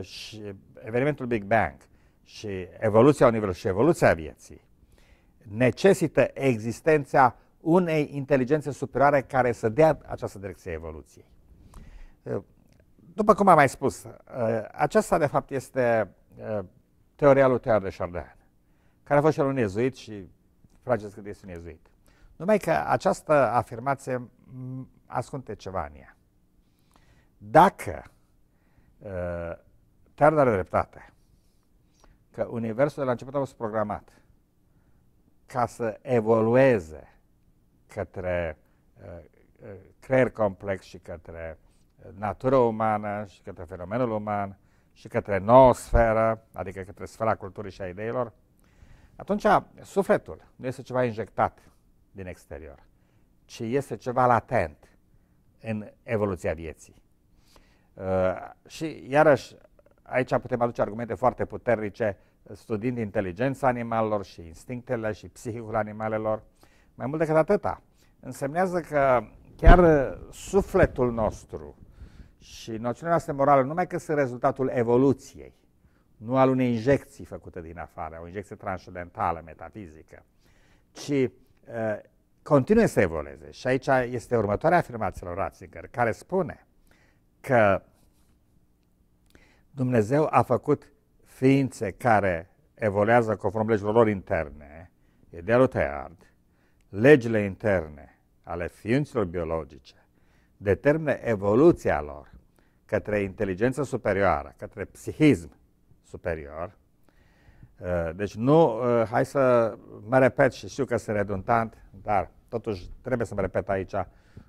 și evenimentul Big Bang și evoluția Universului și evoluția vieții necesită existența unei inteligențe superioare care să dea această direcție evoluției. După cum am mai spus, aceasta de fapt este teoria lui Teodor de Chardin, care a fost și un și faceți cât este un iezuit. Numai că această afirmație ascunde ceva în ea. Dacă uh, te-ar dreptate că universul de la început a fost programat ca să evolueze către uh, uh creier complex și către uh, natură umană și către fenomenul uman și către nouă sferă, adică către sfera culturii și a ideilor, atunci sufletul nu este ceva injectat din exterior, ci este ceva latent în evoluția vieții. Uh, și iarăși, aici putem aduce argumente foarte puternice studiind inteligența animalelor și instinctele și psihicul animalelor. Mai mult decât atâta, însemnează că chiar sufletul nostru și noțiunea noastră morală, numai că sunt rezultatul evoluției, nu al unei injecții făcute din afară, o injecție transcendentală, metafizică, ci Uh, continuă să evolueze. Și aici este următoarea afirmație lui Ratzinger, care spune că Dumnezeu a făcut ființe care evoluează conform legilor lor interne, idealul Teard, legile interne ale ființelor biologice determină evoluția lor către inteligență superioară, către psihism superior, Eh, deci nu, eh, hai să mă repet și știu că sunt redundant, dar totuși trebuie să mă repet aici.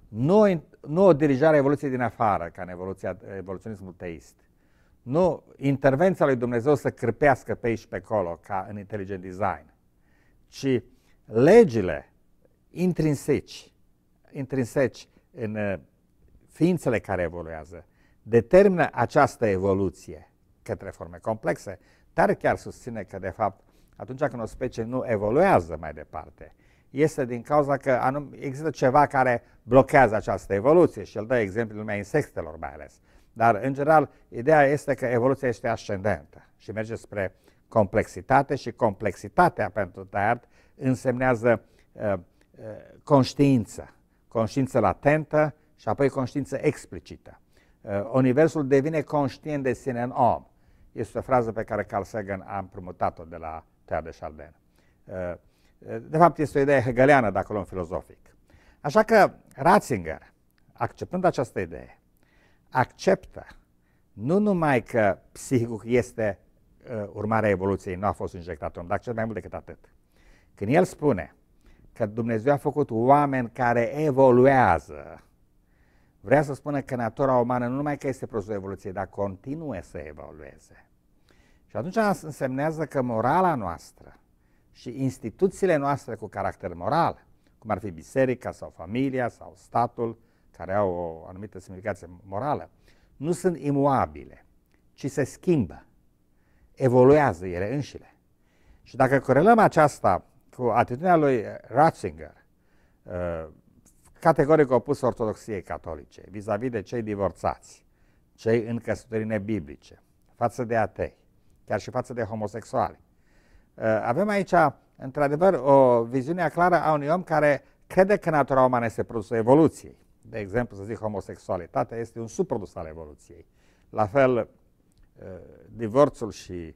Nu, nu o dirijare a evoluției din afară, ca în evoluția, evoluționismul teist. Nu intervenția lui Dumnezeu să crepească pe aici pe acolo, ca în intelligent design, ci legile intrinseci, intrinseci în eh, ființele care evoluează, determină această evoluție către forme complexe, Tare chiar susține că, de fapt, atunci când o specie nu evoluează mai departe, este din cauza că anum, există ceva care blochează această evoluție și el dă exemplul lumea insectelor mai ales. Dar, în general, ideea este că evoluția este ascendentă și merge spre complexitate și complexitatea pentru Tart însemnează uh, uh, conștiință, conștiință latentă și apoi conștiință explicită. Uh, universul devine conștient de sine în om. Este o frază pe care Carl Sagan a împrumutat-o de la Tea de Chardin. Uh, de fapt, este o idee hegeliană, dacă o luăm filozofic. Așa că Ratzinger, acceptând această idee, acceptă nu numai că psihicul este uh, urmarea evoluției, nu a fost injectat om, dar cel mai mult decât atât. Când el spune că Dumnezeu a făcut oameni care evoluează, Vrea să spună că natura umană nu numai că este procesul evoluției, dar continuă să evolueze. Și atunci însemnează că morala noastră și instituțiile noastre cu caracter moral, cum ar fi biserica sau familia sau statul, care au o anumită semnificație morală, nu sunt imuabile, ci se schimbă, evoluează ele înșile. Și dacă corelăm aceasta cu atitudinea lui Ratzinger, uh, categoric opus ortodoxiei catolice, vis-a-vis -vis de cei divorțați, cei în căsătorii nebiblice, față de atei, chiar și față de homosexuali. Uh, avem aici, într-adevăr, o viziune clară a unui om care crede că natura umană este produsul evoluției. De exemplu, să zic, homosexualitatea este un subprodus al evoluției. La fel, uh, divorțul și,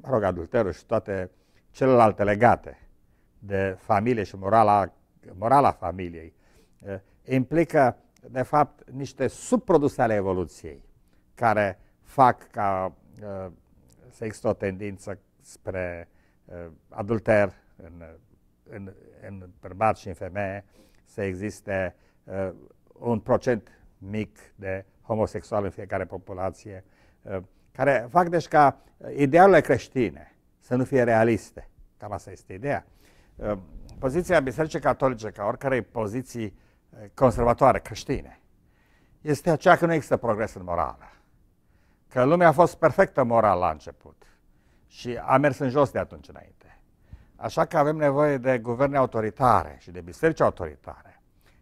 mă rog, adulterul și toate celelalte legate de familie și morala morala familiei, implică, de fapt, niște subproduse ale evoluției care fac ca să există o tendință spre adulter în, în, în bărbați și în femeie, să existe un procent mic de homosexual în fiecare populație, care fac deci ca idealurile creștine să nu fie realiste. Cam asta este ideea. Poziția Bisericii Catolice, ca oricărei poziții eh, conservatoare creștine, este aceea că nu există progres în morală. Că lumea a fost perfectă moral la început și a mers în jos de atunci înainte. Așa că avem nevoie de guverne autoritare și de biserici autoritare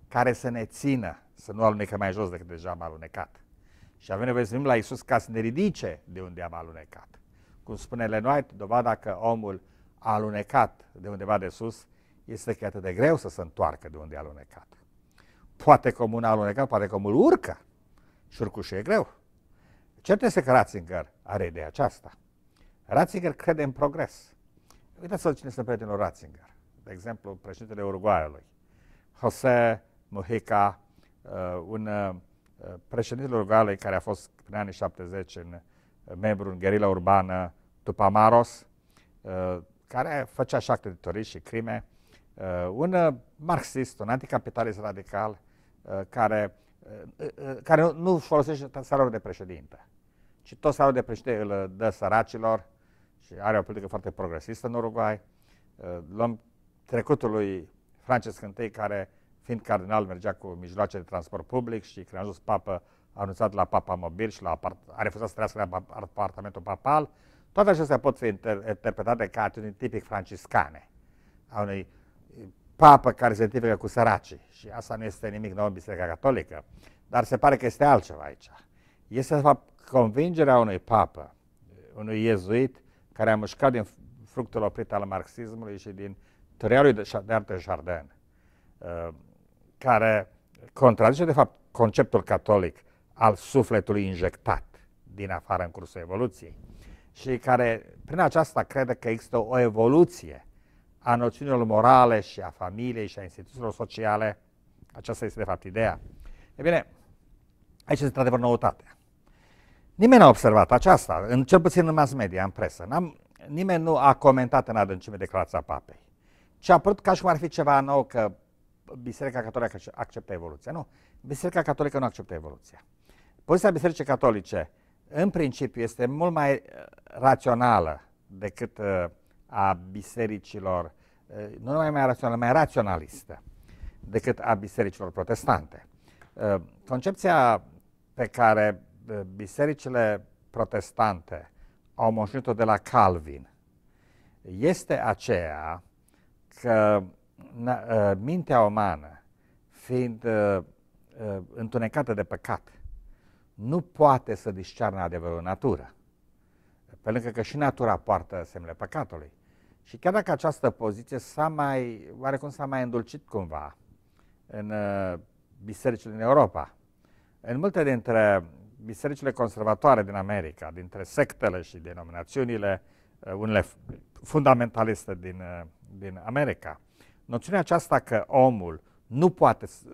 care să ne țină să nu alunecă mai jos decât deja am alunecat. Și avem nevoie să venim la Isus ca să ne ridice de unde am alunecat. Cum spune Lenoit, dovada că omul a alunecat de undeva de sus este că e atât de greu să se întoarcă de unde a alunecat. Poate omul a alunecat, poate omul urcă. urcușul e greu. Cert este că Ratzinger are ideea aceasta. Ratzinger crede în progres. Uitați-vă cine sunt prietenul Ratzinger. De exemplu, președintele Uruguayului, José Mujica, uh, un uh, președintele Uruguayului care a fost în anii 70 în membru în gerila urbană Tupamaros, uh, care făcea și acte de turism și crime, Uh, un uh, marxist, un anticapitalist radical uh, care, care nu folosește salariul de președinte, ci tot salariul de președinte îl dă săracilor și are o politică foarte progresistă în Uruguay. Luăm trecutul lui Francesc I, care fiind cardinal mergea cu mijloace de transport public și când a ajuns papă a anunțat la papa mobil și la apart, a refuzat să trăiască la apartamentul papal, toate acestea pot fi inter interpretate ca atitudini tipic franciscane a unui papă care se identifică cu săracii. Și asta nu este nimic nou în Biserica Catolică, dar se pare că este altceva aici. Este, de fapt, convingerea unui papă, unui iezuit, care a mușcat din fructul oprit al marxismului și din teoria lui de Jardin, uh, care contrazice, de fapt, conceptul catolic al sufletului injectat din afară în cursul evoluției și care, prin aceasta, crede că există o evoluție a noțiunilor morale și a familiei și a instituțiilor sociale. Aceasta este de fapt ideea. E bine, aici este într-adevăr noutatea. Nimeni n-a observat aceasta, în, cel puțin în mass media, în presă. N-am, nimeni nu a comentat în adâncime declarația papei. Ce a părut ca și cum ar fi ceva nou că Biserica Catolică acceptă evoluția. Nu, Biserica Catolică nu acceptă evoluția. Poziția Bisericii Catolice, în principiu, este mult mai uh, rațională decât uh, a bisericilor, eh, nu numai mai rațională, mai raționalistă decât a bisericilor protestante. Eh, concepția pe care eh, bisericile protestante au moșnit-o de la Calvin este aceea că mintea umană, fiind întunecată de păcat, nu poate să discearnă adevărul natură. Pe lângă că și natura poartă semnele păcatului. Și chiar dacă această poziție s-a mai, oarecum s-a mai îndulcit cumva în uh, bisericile din Europa, în multe dintre bisericile conservatoare din America, dintre sectele și denominațiunile, uh, unele fundamentaliste din, uh, din America, noțiunea aceasta că omul nu poate să,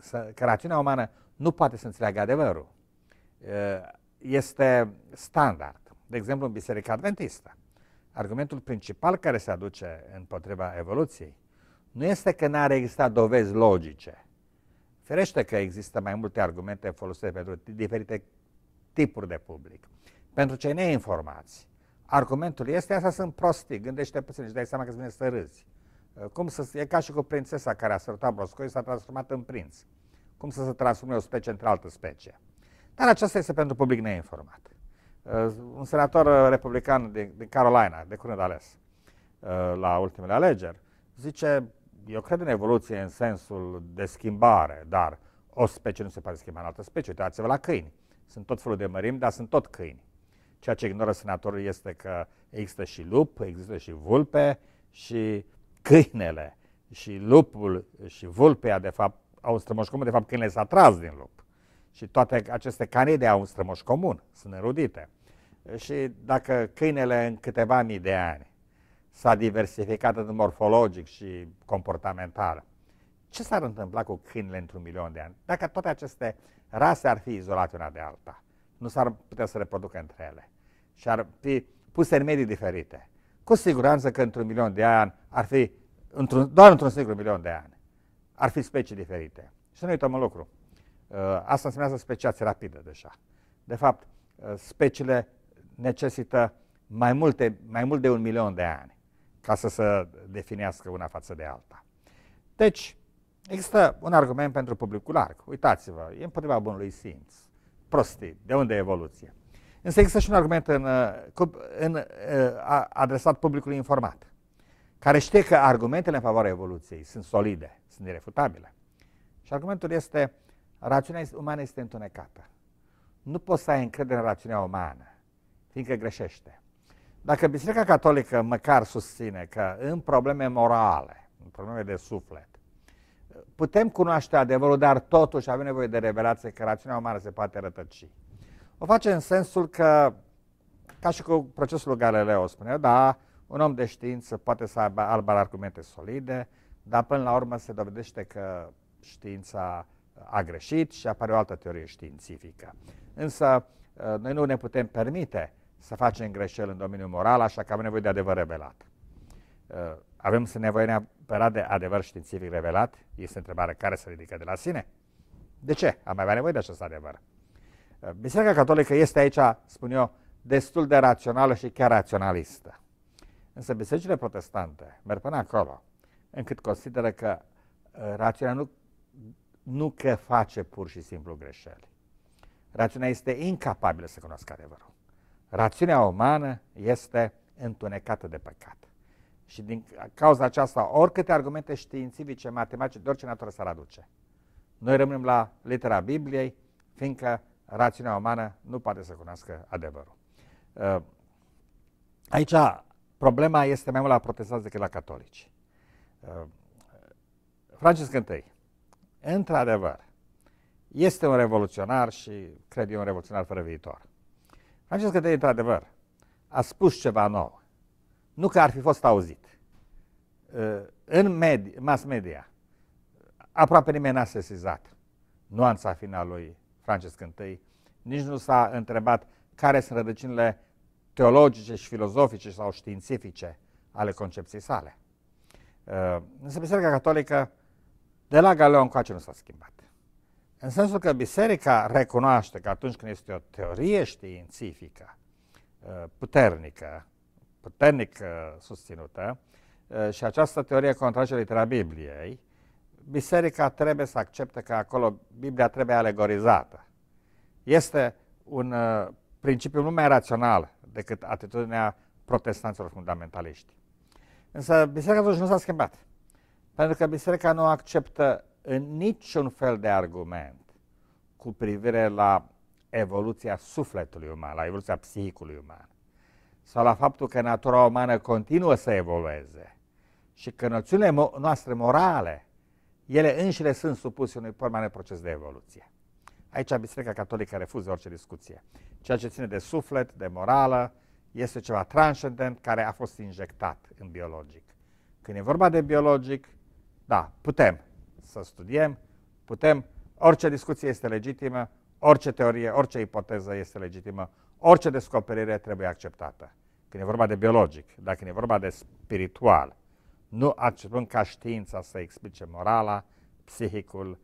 să, că rațiunea umană nu poate să înțeleagă adevărul, este standard. De exemplu, în Biserica Adventistă argumentul principal care se aduce împotriva evoluției nu este că n-ar exista dovezi logice. Ferește că există mai multe argumente folosite pentru diferite tipuri de public. Pentru cei neinformați, argumentul este asta sunt prostii, gândește puțin și dai seama că îți vine să râzi. Uh, cum să, e ca și cu prințesa care a sărutat broscoi și s-a transformat în prinț. Cum să se transforme o specie într-altă specie. Dar aceasta este pentru public neinformat. Eh, un senator eh, republican din, din Carolina, de curând ales eh, la ultimele alegeri, zice, eu cred în evoluție în sensul de schimbare, dar o specie nu se poate schimba în altă specie. Uitați-vă la câini. Sunt tot felul de mărimi, dar sunt tot câini. Ceea ce ignoră senatorul este că există și lup, există și vulpe și câinele. Și lupul și vulpea, de fapt, au strămoși comun, de fapt câinele s-a tras din lup. Și toate aceste canide au un strămoș comun, sunt erudite. Și dacă câinele în câteva mii de ani s-a diversificat atât morfologic și comportamental, ce s-ar întâmpla cu câinile într-un milion de ani? Dacă toate aceste rase ar fi izolate una de alta, nu s-ar putea să reproducă între ele și ar fi puse în medii diferite. Cu siguranță că într-un milion de ani ar fi, într doar într-un singur milion de ani, ar fi specii diferite. Și nu uităm un lucru. Uh, asta înseamnă speciație rapidă deja. De fapt, uh, speciile necesită mai, multe, mai mult de un milion de ani ca să se definească una față de alta. Deci, există un argument pentru publicul larg. Uitați-vă, e împotriva bunului simț. Prostii, de unde e evoluție? Însă există și un argument în, uh, în, în, adresat publicului informat, care știe că argumentele în favoarea evoluției sunt solide, sunt irefutabile. Și argumentul este, uh, rațiunea umană este întunecată. Nu poți să ai încredere în rațiunea umană, fiindcă greșește. Dacă Biserica Catolică măcar susține că în probleme morale, în probleme de suflet, putem cunoaște adevărul, dar totuși avem nevoie de revelație că rațiunea umană se poate rătăci. O face în sensul că, ca și cu procesul Galileo, spune, da, un om de știință poate să aibă, aibă argumente solide, dar până la urmă se dovedește că știința a greșit și apare o altă teorie științifică. Însă uh, noi nu ne putem permite să facem greșeli în domeniul moral, așa că avem nevoie de adevăr revelat. Uh, avem să nevoie neapărat de adevăr științific revelat? Este întrebarea care se ridică de la sine. De ce? Am avea nevoie de acest adevăr. Uh, Biserica Catolică este aici, spun eu, destul de rațională și chiar raționalistă. Însă bisericile protestante merg până acolo, încât consideră că rațiunea nu nu că face pur și simplu greșeli. Rațiunea este incapabilă să cunoască adevărul. Rațiunea umană este întunecată de păcat. Și din cauza aceasta, oricâte argumente științifice, matematice, de orice natură s-ar aduce. Noi rămânem la litera Bibliei, fiindcă rațiunea umană nu poate să cunoască adevărul. Uh, aici problema este mai mult la protestanți decât la catolici. Uh, Francis I, într-adevăr, este un revoluționar și, cred eu, un revoluționar fără viitor. Francesco Dei, într-adevăr, a spus ceva nou. Nu că ar fi fost auzit. Uh, în med- mass media, aproape nimeni n-a sesizat nuanța finalului Francesc I, nici nu s-a întrebat care sunt rădăcinile teologice și filozofice sau științifice ale concepției sale. Uh, însă Biserica Catolică de la Galeon coace nu s-a schimbat. În sensul că biserica recunoaște că atunci când este o teorie științifică uh, puternică, puternic uh, susținută, uh, și această teorie contrage litera Bibliei, biserica trebuie să accepte că acolo Biblia trebuie alegorizată. Este un principiu mult mai rațional decât atitudinea protestanților fundamentaliști. Însă biserica atunci nu s-a schimbat. Pentru că biserica nu acceptă în niciun fel de argument cu privire la evoluția sufletului uman, la evoluția psihicului uman, sau la faptul că natura umană continuă să evolueze și că noțiunile noastre morale, ele înșile sunt supuse unui permanent proces de evoluție. Aici Biserica Catolică refuză orice discuție. Ceea ce ține de suflet, de morală, este ceva transcendent care a fost injectat în biologic. Când e vorba de biologic, da, putem să studiem, putem, orice discuție este legitimă, orice teorie, orice ipoteză este legitimă, orice descoperire trebuie acceptată. Când e vorba de biologic, dacă e vorba de spiritual, nu acceptăm ca știința să explice morala, psihicul,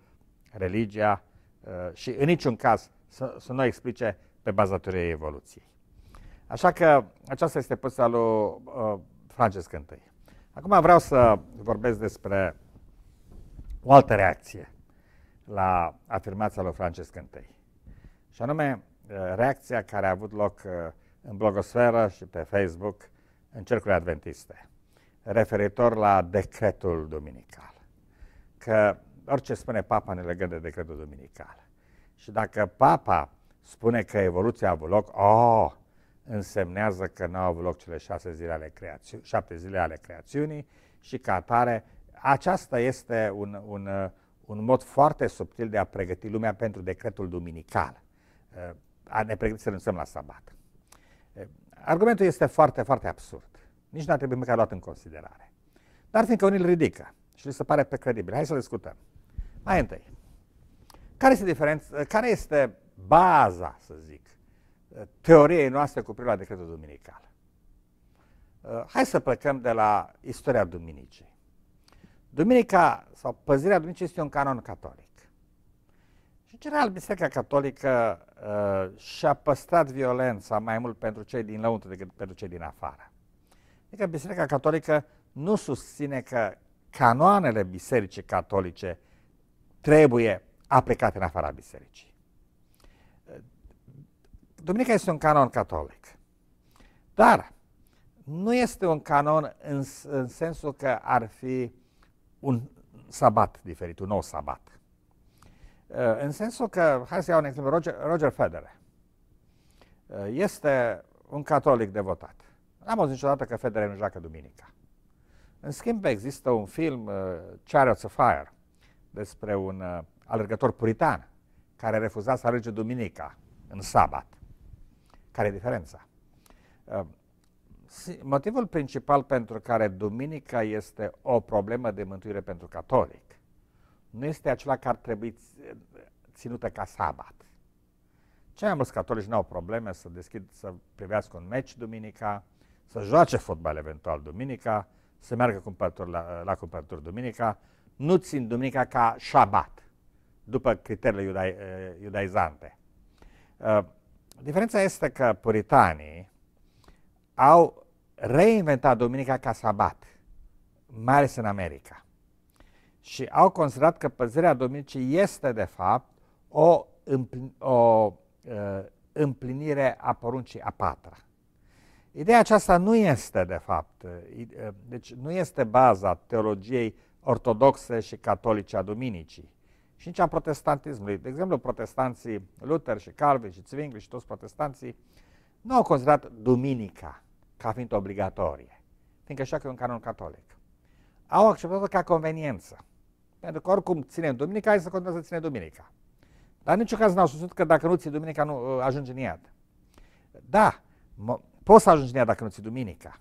religia uh, și în niciun caz să, să nu explice pe baza teoriei evoluției. Așa că aceasta este poziția lui uh, Francesc I. Acum vreau să vorbesc despre o altă reacție la afirmația lui Francesc I. Și anume, eh, reacția care a avut loc eh, în blogosferă și pe Facebook în cercurile adventiste, referitor la decretul duminical. Că orice spune papa ne legă de decretul duminical. Și dacă papa spune că evoluția a avut loc, oh, însemnează că nu au avut loc cele șase zile ale creațiunii, șapte zile ale creațiunii și ca atare aceasta este un, un, uh, un mod foarte subtil de a pregăti lumea pentru decretul duminical, uh, a ne pregăti să renunțăm la sabat. Uh, argumentul este foarte, foarte absurd. Nici nu ar trebui măcar luat în considerare. Dar fiindcă unii îl ridică și li se pare pe credibil, hai să discutăm. Mai întâi, care este, diferența, care este baza, să zic, teoriei noastre cu privire la decretul duminical? Hai să plecăm de la istoria duminicii. Duminica sau păzirea duminicii este un canon catolic. Și în general, Biserica Catolică uh, și-a păstrat violența mai mult pentru cei din lăuntru decât pentru cei din afară. Adică Biserica Catolică nu susține că canoanele Bisericii Catolice trebuie aplicate în afara Bisericii. Uh, Duminica este un canon catolic, dar nu este un canon în, în sensul că ar fi uh, un sabat diferit, un nou sabat. Uh, în sensul că, hai să iau un exemplu, Roger, Roger Federer uh, este un catolic devotat. N-am auzit niciodată că Federer nu joacă duminica. În schimb, există un film, uh, Chariots of Fire, despre un alergător puritan care refuza să alerge duminica în sabat. Care e diferența? motivul principal pentru care duminica este o problemă de mântuire pentru catolic nu este acela care ar trebui ținută ca sabat. Cei mai mulți catolici nu au probleme să deschid, să privească un meci duminica, să joace fotbal eventual duminica, să meargă cumpărături la, la cumpărături duminica, nu țin duminica ca șabat, după criteriile iuda, iudaizante. Uh, diferența este că puritanii au reinventat duminica ca sabat, mai ales în America. Și au considerat că păzirea duminicii este, de fapt, o, împlin- o uh, împlinire a poruncii a patra. Ideea aceasta nu este, de fapt, uh, uh, deci nu este baza teologiei ortodoxe și catolice a Duminicii și nici a protestantismului. De exemplu, protestanții Luther și Calvin și Zwingli și toți protestanții nu au considerat Duminica ca fiind obligatorie, fiindcă așa că e un canon catolic. Au acceptat-o ca conveniență, pentru că oricum ținem duminica, hai să continuăm să ținem duminica. Dar în niciun caz n-au susținut că dacă nu ții duminica, nu uh, ajungi în iad. Da, poți să ajungi în iad dacă nu ții duminica,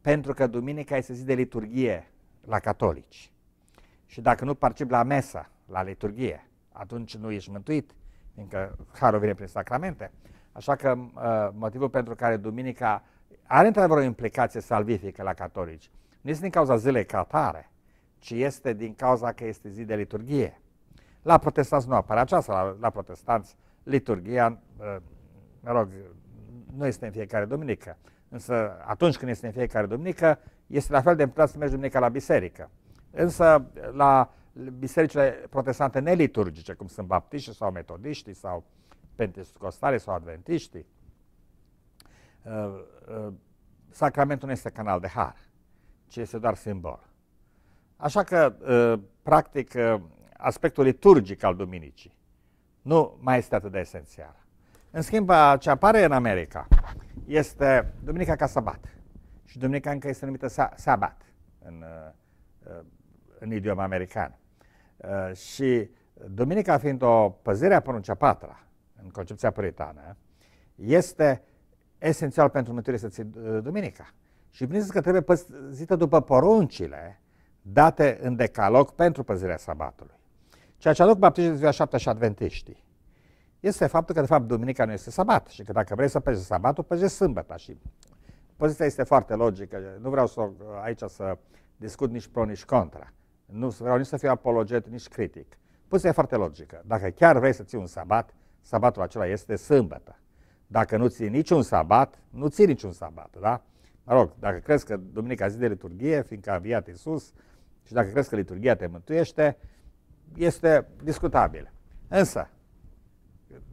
pentru că duminica este zi de liturghie la catolici. Și dacă nu participi la mesă, la liturghie, atunci nu ești mântuit, fiindcă harul vine prin sacramente. Așa că uh, motivul pentru care duminica are într-adevăr o implicație salvifică la catolici. Nu este din cauza zilei ca atare, ci este din cauza că este zi de liturghie. La protestanți nu apare aceasta, la, la protestanți liturghia, uh, mă rog, nu este în fiecare duminică. Însă atunci când este în fiecare duminică, este la fel de important să mergi duminica la biserică. Însă la bisericile protestante neliturgice, cum sunt baptiștii sau metodiștii sau pentecostale sau adventiștii, Uh, uh, sacramentul nu este canal de har, ci este doar simbol. Așa că, uh, practic, aspectul liturgic al duminicii nu mai este atât de esențial. În schimb, ce apare în America este Duminica ca sabat. Și Duminica încă este numită sabat în, în idioma american. Și Duminica fiind o păzire a poruncea patra, în concepția puritană, este esențial pentru mântuire să ții uh, duminica. Și bineînțeles că trebuie păzită după poruncile date în decalog pentru păzirea sabatului. Ceea ce aduc baptiștii de ziua șaptea și adventiștii este faptul că, de fapt, duminica nu este sabat și că dacă vrei să păzești sabatul, păzești sâmbăta. Și poziția este foarte logică. Nu vreau să, uh, aici să discut nici pro, nici contra. Nu vreau nici să fiu apologet, nici critic. Poziția e foarte logică. Dacă chiar vrei să ții un sabat, sabatul acela este sâmbătă. Dacă nu ții niciun sabat, nu ții niciun sabat, da? Mă rog, dacă crezi că duminica zi de liturghie, fiindcă a înviat Iisus, și dacă crezi că liturghia te mântuiește, este discutabil. Însă,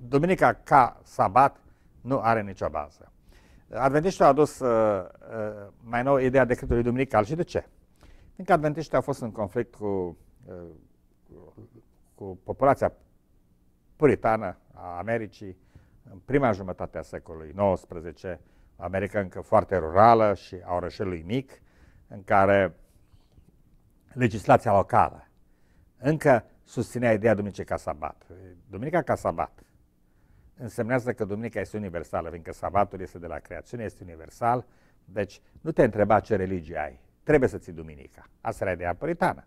duminica ca sabat nu are nicio bază. Adventiștii au adus uh, uh, mai nou ideea decretului duminical și de ce? Fiindcă adventiștii au fost în conflict cu, uh, cu populația puritană a Americii, în prima jumătate a secolului XIX, America încă foarte rurală și a orășelui mic, în care legislația locală încă susținea ideea Duminicii ca sabat. Duminica ca sabat însemnează că Duminica este universală, fiindcă sabatul este de la creațiune, este universal, deci nu te întreba ce religie ai, trebuie să ții Duminica. Asta era ideea puritană.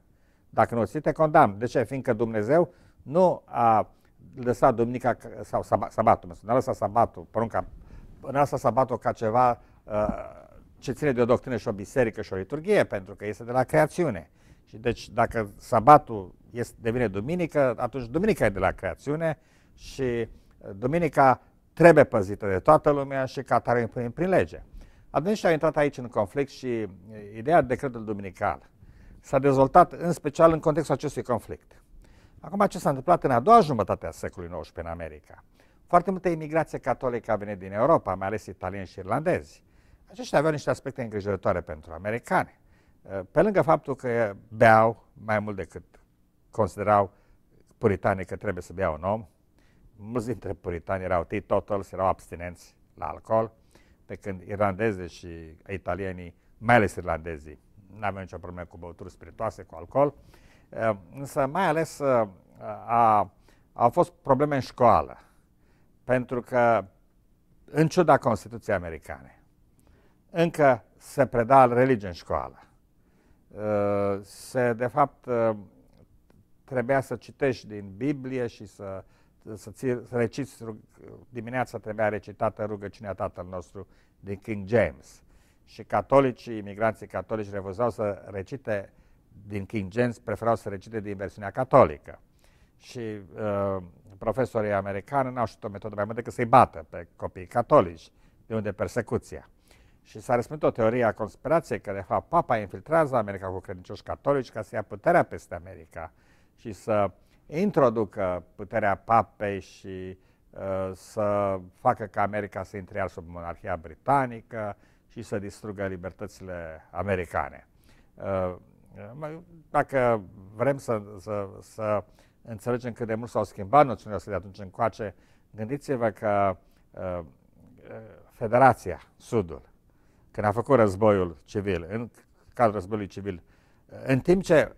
Dacă nu o ții, te condamn. De ce? Fiindcă Dumnezeu nu a lăsat duminica sau sabatul, n-a lăsat sabatul, porunca, n-a lăsat sabatul ca ceva uh, ce ține de o doctrină și o biserică și o liturghie, pentru că este de la creațiune. Și deci dacă sabatul este, devine duminică, atunci duminica e de la creațiune și uh, duminica trebuie păzită de toată lumea și ca tare prin, prin lege. Atunci a intrat aici în conflict și uh, ideea decretul duminical s-a dezvoltat în special în contextul acestui conflict. Acum, ce s-a întâmplat în a doua jumătate a secolului XIX în America? Foarte multă imigrație catolică a venit din Europa, mai ales italieni și irlandezi. Aceștia aveau niște aspecte îngrijorătoare pentru americani. Eh, pe lângă faptul că beau mai mult decât considerau puritanii că trebuie să bea un om, mulți dintre puritani erau teetotals, erau abstinenți la alcool, pe când irlandezii și italienii, mai ales irlandezii, nu aveau nicio problemă cu băuturi spiritoase, cu alcool, uh, Ehm, însă mai ales eh, a, au fost probleme în școală, pentru că, în ciuda Constituției Americane, încă se preda religie în școală. Eh, se, de fapt, eh, trebuia să citești din Biblie și să, să, ți, să reciți, dimineața trebuia recitată rugăciunea Tatăl nostru din King James. Și catolicii, imigranții catolici refuzau să recite din King James preferau să recite din versiunea catolică. Și uh, profesorii americani n-au știut o metodă mai mult decât să-i bată pe copiii catolici, de unde persecuția. Și s-a răspândit o teorie a conspirației că, de fapt, papa infiltrează America cu credincioși catolici ca să ia puterea peste America și să introducă puterea papei și uh, să facă ca America să intre iar sub monarhia britanică și să distrugă libertățile americane. Uh, dacă vrem să, să, să înțelegem cât de mult s-au schimbat noțiunile astea de atunci încoace, gândiți-vă că uh, uh, Federația, Sudul, când a făcut războiul civil, în cadrul războiului civil, uh, în timp ce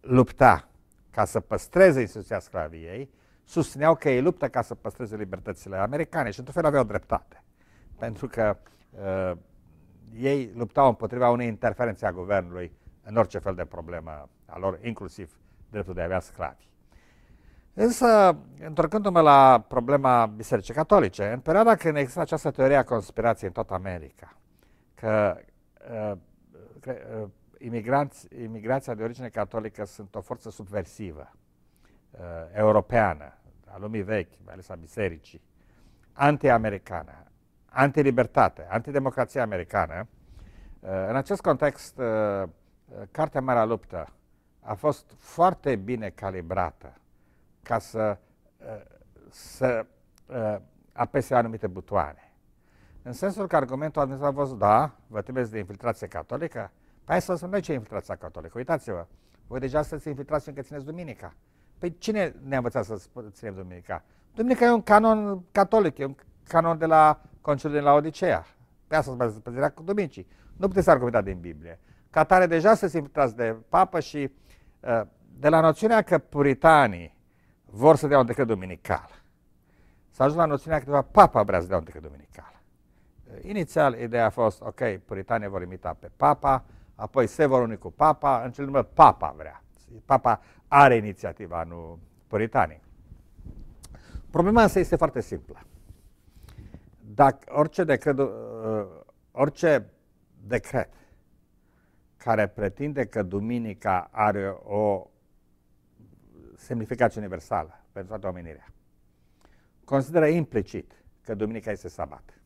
lupta ca să păstreze instituția sclaviei, susțineau că ei luptă ca să păstreze libertățile americane și într-un fel aveau dreptate. Pentru că uh, ei luptau împotriva unei interferențe a guvernului în orice fel de problemă a lor, inclusiv dreptul de a avea sclavi. Însă, întorcându-mă la problema Bisericii Catolice, în perioada când există această teorie a conspirației în toată America, că uh, uh, imigranți, imigrația de origine catolică sunt o forță subversivă, uh, europeană, a lumii vechi, mai ales a bisericii, anti-americană, anti-democrație americană, uh, în acest context, uh, Eh, cartea mea luptă a fost foarte bine calibrată ca să, eh, să eh, apese anumite butoane. În sensul că argumentul administrat a fost, da, vă temeți de infiltrație catolică? Păi să spunem noi ce e infiltrația catolică. Uitați-vă, voi deja sunteți infiltrați fiindcă țineți duminica. Păi cine ne-a învățat să ținem duminica? Duminica e un canon catolic, e un canon de la Conciliul din la Odisea. Pe asta se bazează cu duminicii. Nu puteți să argumenta din Biblie ca tare deja simt infiltrați de papă și uh, de la noțiunea că puritanii vor să dea un decret duminical, s-a ajuns la noțiunea că deva, papa vrea să dea un decret duminical. Uh, inițial, ideea a fost, ok, puritanii vor imita pe papa, apoi se vor uni cu papa, în cel urmă papa vrea. Papa are inițiativa, nu puritanii. Problema însă este foarte simplă. Dacă orice decret, uh, orice decret care pretinde că duminica are o semnificație universală pentru toată omenirea, consideră implicit că duminica este sabat.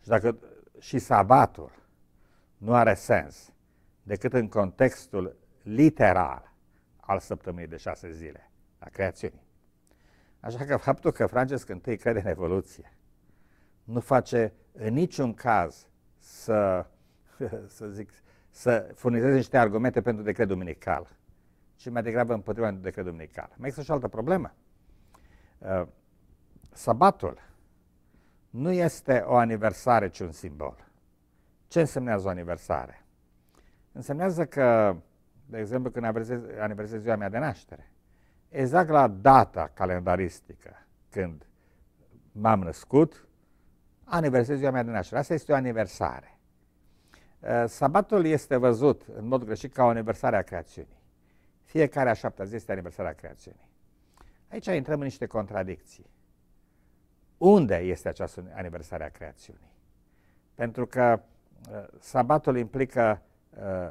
Și dacă și sabatul nu are sens decât în contextul literal al săptămânii de șase zile, a creațiunii. Așa că faptul că Francesc I crede în evoluție nu face în niciun caz să, să zic, să furnizeze niște argumente pentru decret duminical. Și mai degrabă împotriva decret duminical. Mai există și altă problemă. Uh, sabatul nu este o aniversare, ci un simbol. Ce însemnează o aniversare? Însemnează că, de exemplu, când aniversez ziua mea de naștere, exact la data calendaristică, când m-am născut, aniversez ziua mea de naștere. Asta este o aniversare. Eh, sabatul este văzut în mod greșit ca o aniversare a creațiunii. Fiecare a șaptea zi este aniversarea creațiunii. Aici intrăm în niște contradicții. Unde este această aniversare a creațiunii? Pentru că eh, sabatul implică uh,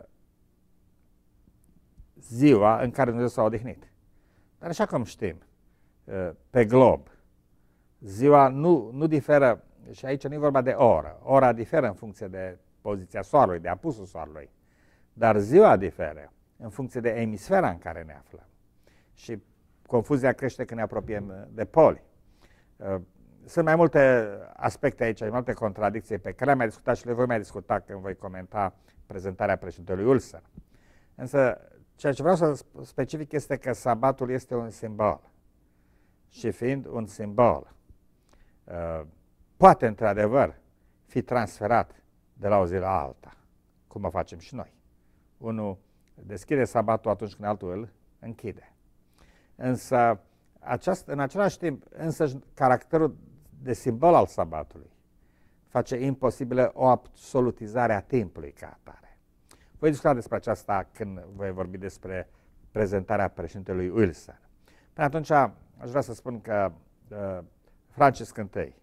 ziua în care Dumnezeu s-a odihnit. Dar așa cum știm, uh, pe glob, ziua nu, nu diferă, și aici nu e vorba de oră, ora diferă în funcție de poziția soarelui, de apusul soarelui. Dar ziua diferă în funcție de emisfera în care ne aflăm. Și confuzia crește când ne apropiem uh, de poli. Uh, sunt mai multe aspecte aici, mai multe contradicții pe care le-am mai discutat și le voi mai discuta când voi comenta prezentarea președintelui Ulster. Însă, ceea ce vreau să specific este că sabatul este un simbol. Și fiind un simbol, uh, poate într-adevăr fi transferat de la o zi la alta, cum o facem și noi. Unul deschide sabatul atunci când altul îl închide. Însă, aceast, în același timp, însă caracterul de simbol al sabatului face imposibilă o absolutizare a timpului ca atare. Voi discuta despre aceasta când voi vorbi despre prezentarea președintelui Wilson. Până atunci, aș vrea să spun că uh, Francis I uh,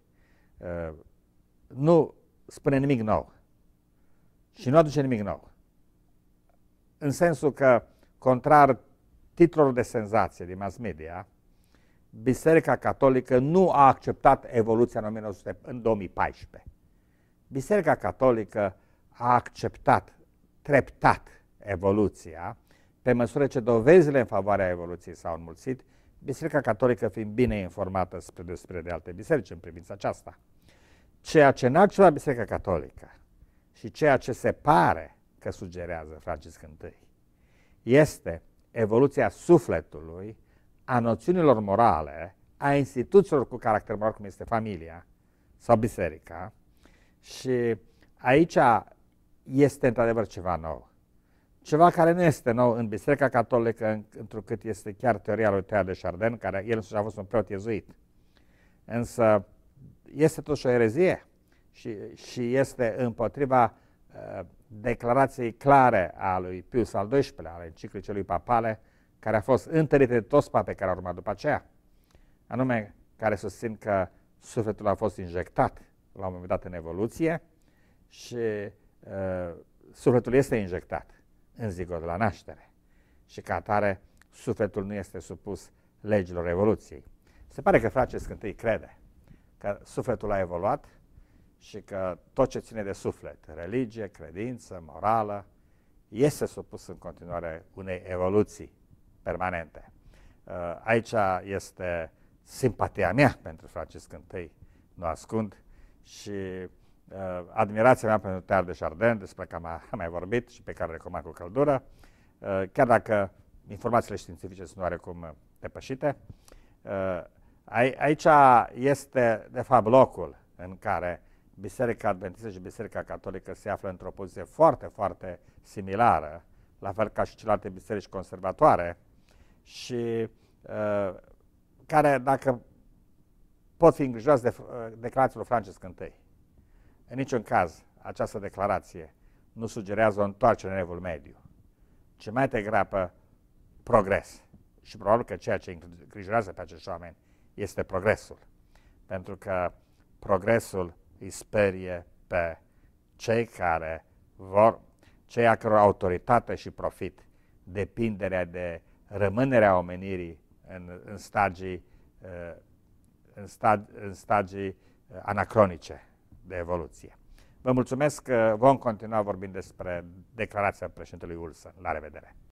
nu spune nimic nou și nu aduce nimic nou. În sensul că, contrar titlurilor de senzație din mass media, Biserica Catolică nu a acceptat evoluția în, 2014. Biserica Catolică a acceptat treptat evoluția, pe măsură ce dovezile în favoarea evoluției s-au înmulțit, Biserica Catolică fiind bine informată spre despre de alte biserici în privința aceasta. Ceea ce n-a acceptat Biserica Catolică și ceea ce se pare că sugerează Francisc I este evoluția sufletului, a noțiunilor morale, a instituțiilor cu caracter moral, cum este familia sau biserica, și aici este într-adevăr ceva nou. Ceva care nu este nou în Biserica Catolică, întrucât este chiar teoria lui Tea de Chardin, care el însuși a fost un preot iezuit. Însă este totuși o erezie și, și este împotriva uh, declarației clare a lui Pius al XII-lea, ale lui papale, care a fost întărită de toți pape care au urmat după aceea, anume care susțin că sufletul a fost injectat la un moment dat în evoluție și uh, sufletul este injectat în zigor de la naștere și ca atare sufletul nu este supus legilor evoluției. Se pare că Francesc I crede că sufletul a evoluat și că tot ce ține de suflet, religie, credință, morală, este supus în continuare unei evoluții permanente. Uh, aici este simpatia mea pentru Francisc I, nu ascund, și uh, admirația mea pentru Tear de Jardin, despre care am, mai vorbit și pe care recomand cu căldură, uh, chiar dacă informațiile științifice sunt oarecum depășite. a, aici este, de fapt, locul în care Biserica Adventistă și Biserica Catolică se află într-o poziție foarte, foarte similară, la fel ca și celelalte biserici conservatoare, și uh, care, dacă pot fi îngrijorați de uh, declarația lui Francesc I. În niciun caz, această declarație nu sugerează o întoarcere în evul mediu, ci mai degrabă progres. Și probabil că ceea ce îngrijorează pe acești oameni este progresul. Pentru că progresul îi sperie pe cei care vor, cei a căror autoritate și profit depinderea de rămânerea omenirii în, în stagii, uh, în, stag, în stagii uh, anacronice de evoluție. Vă mulțumesc că vom continua vorbind despre declarația președintelui Wilson. La revedere!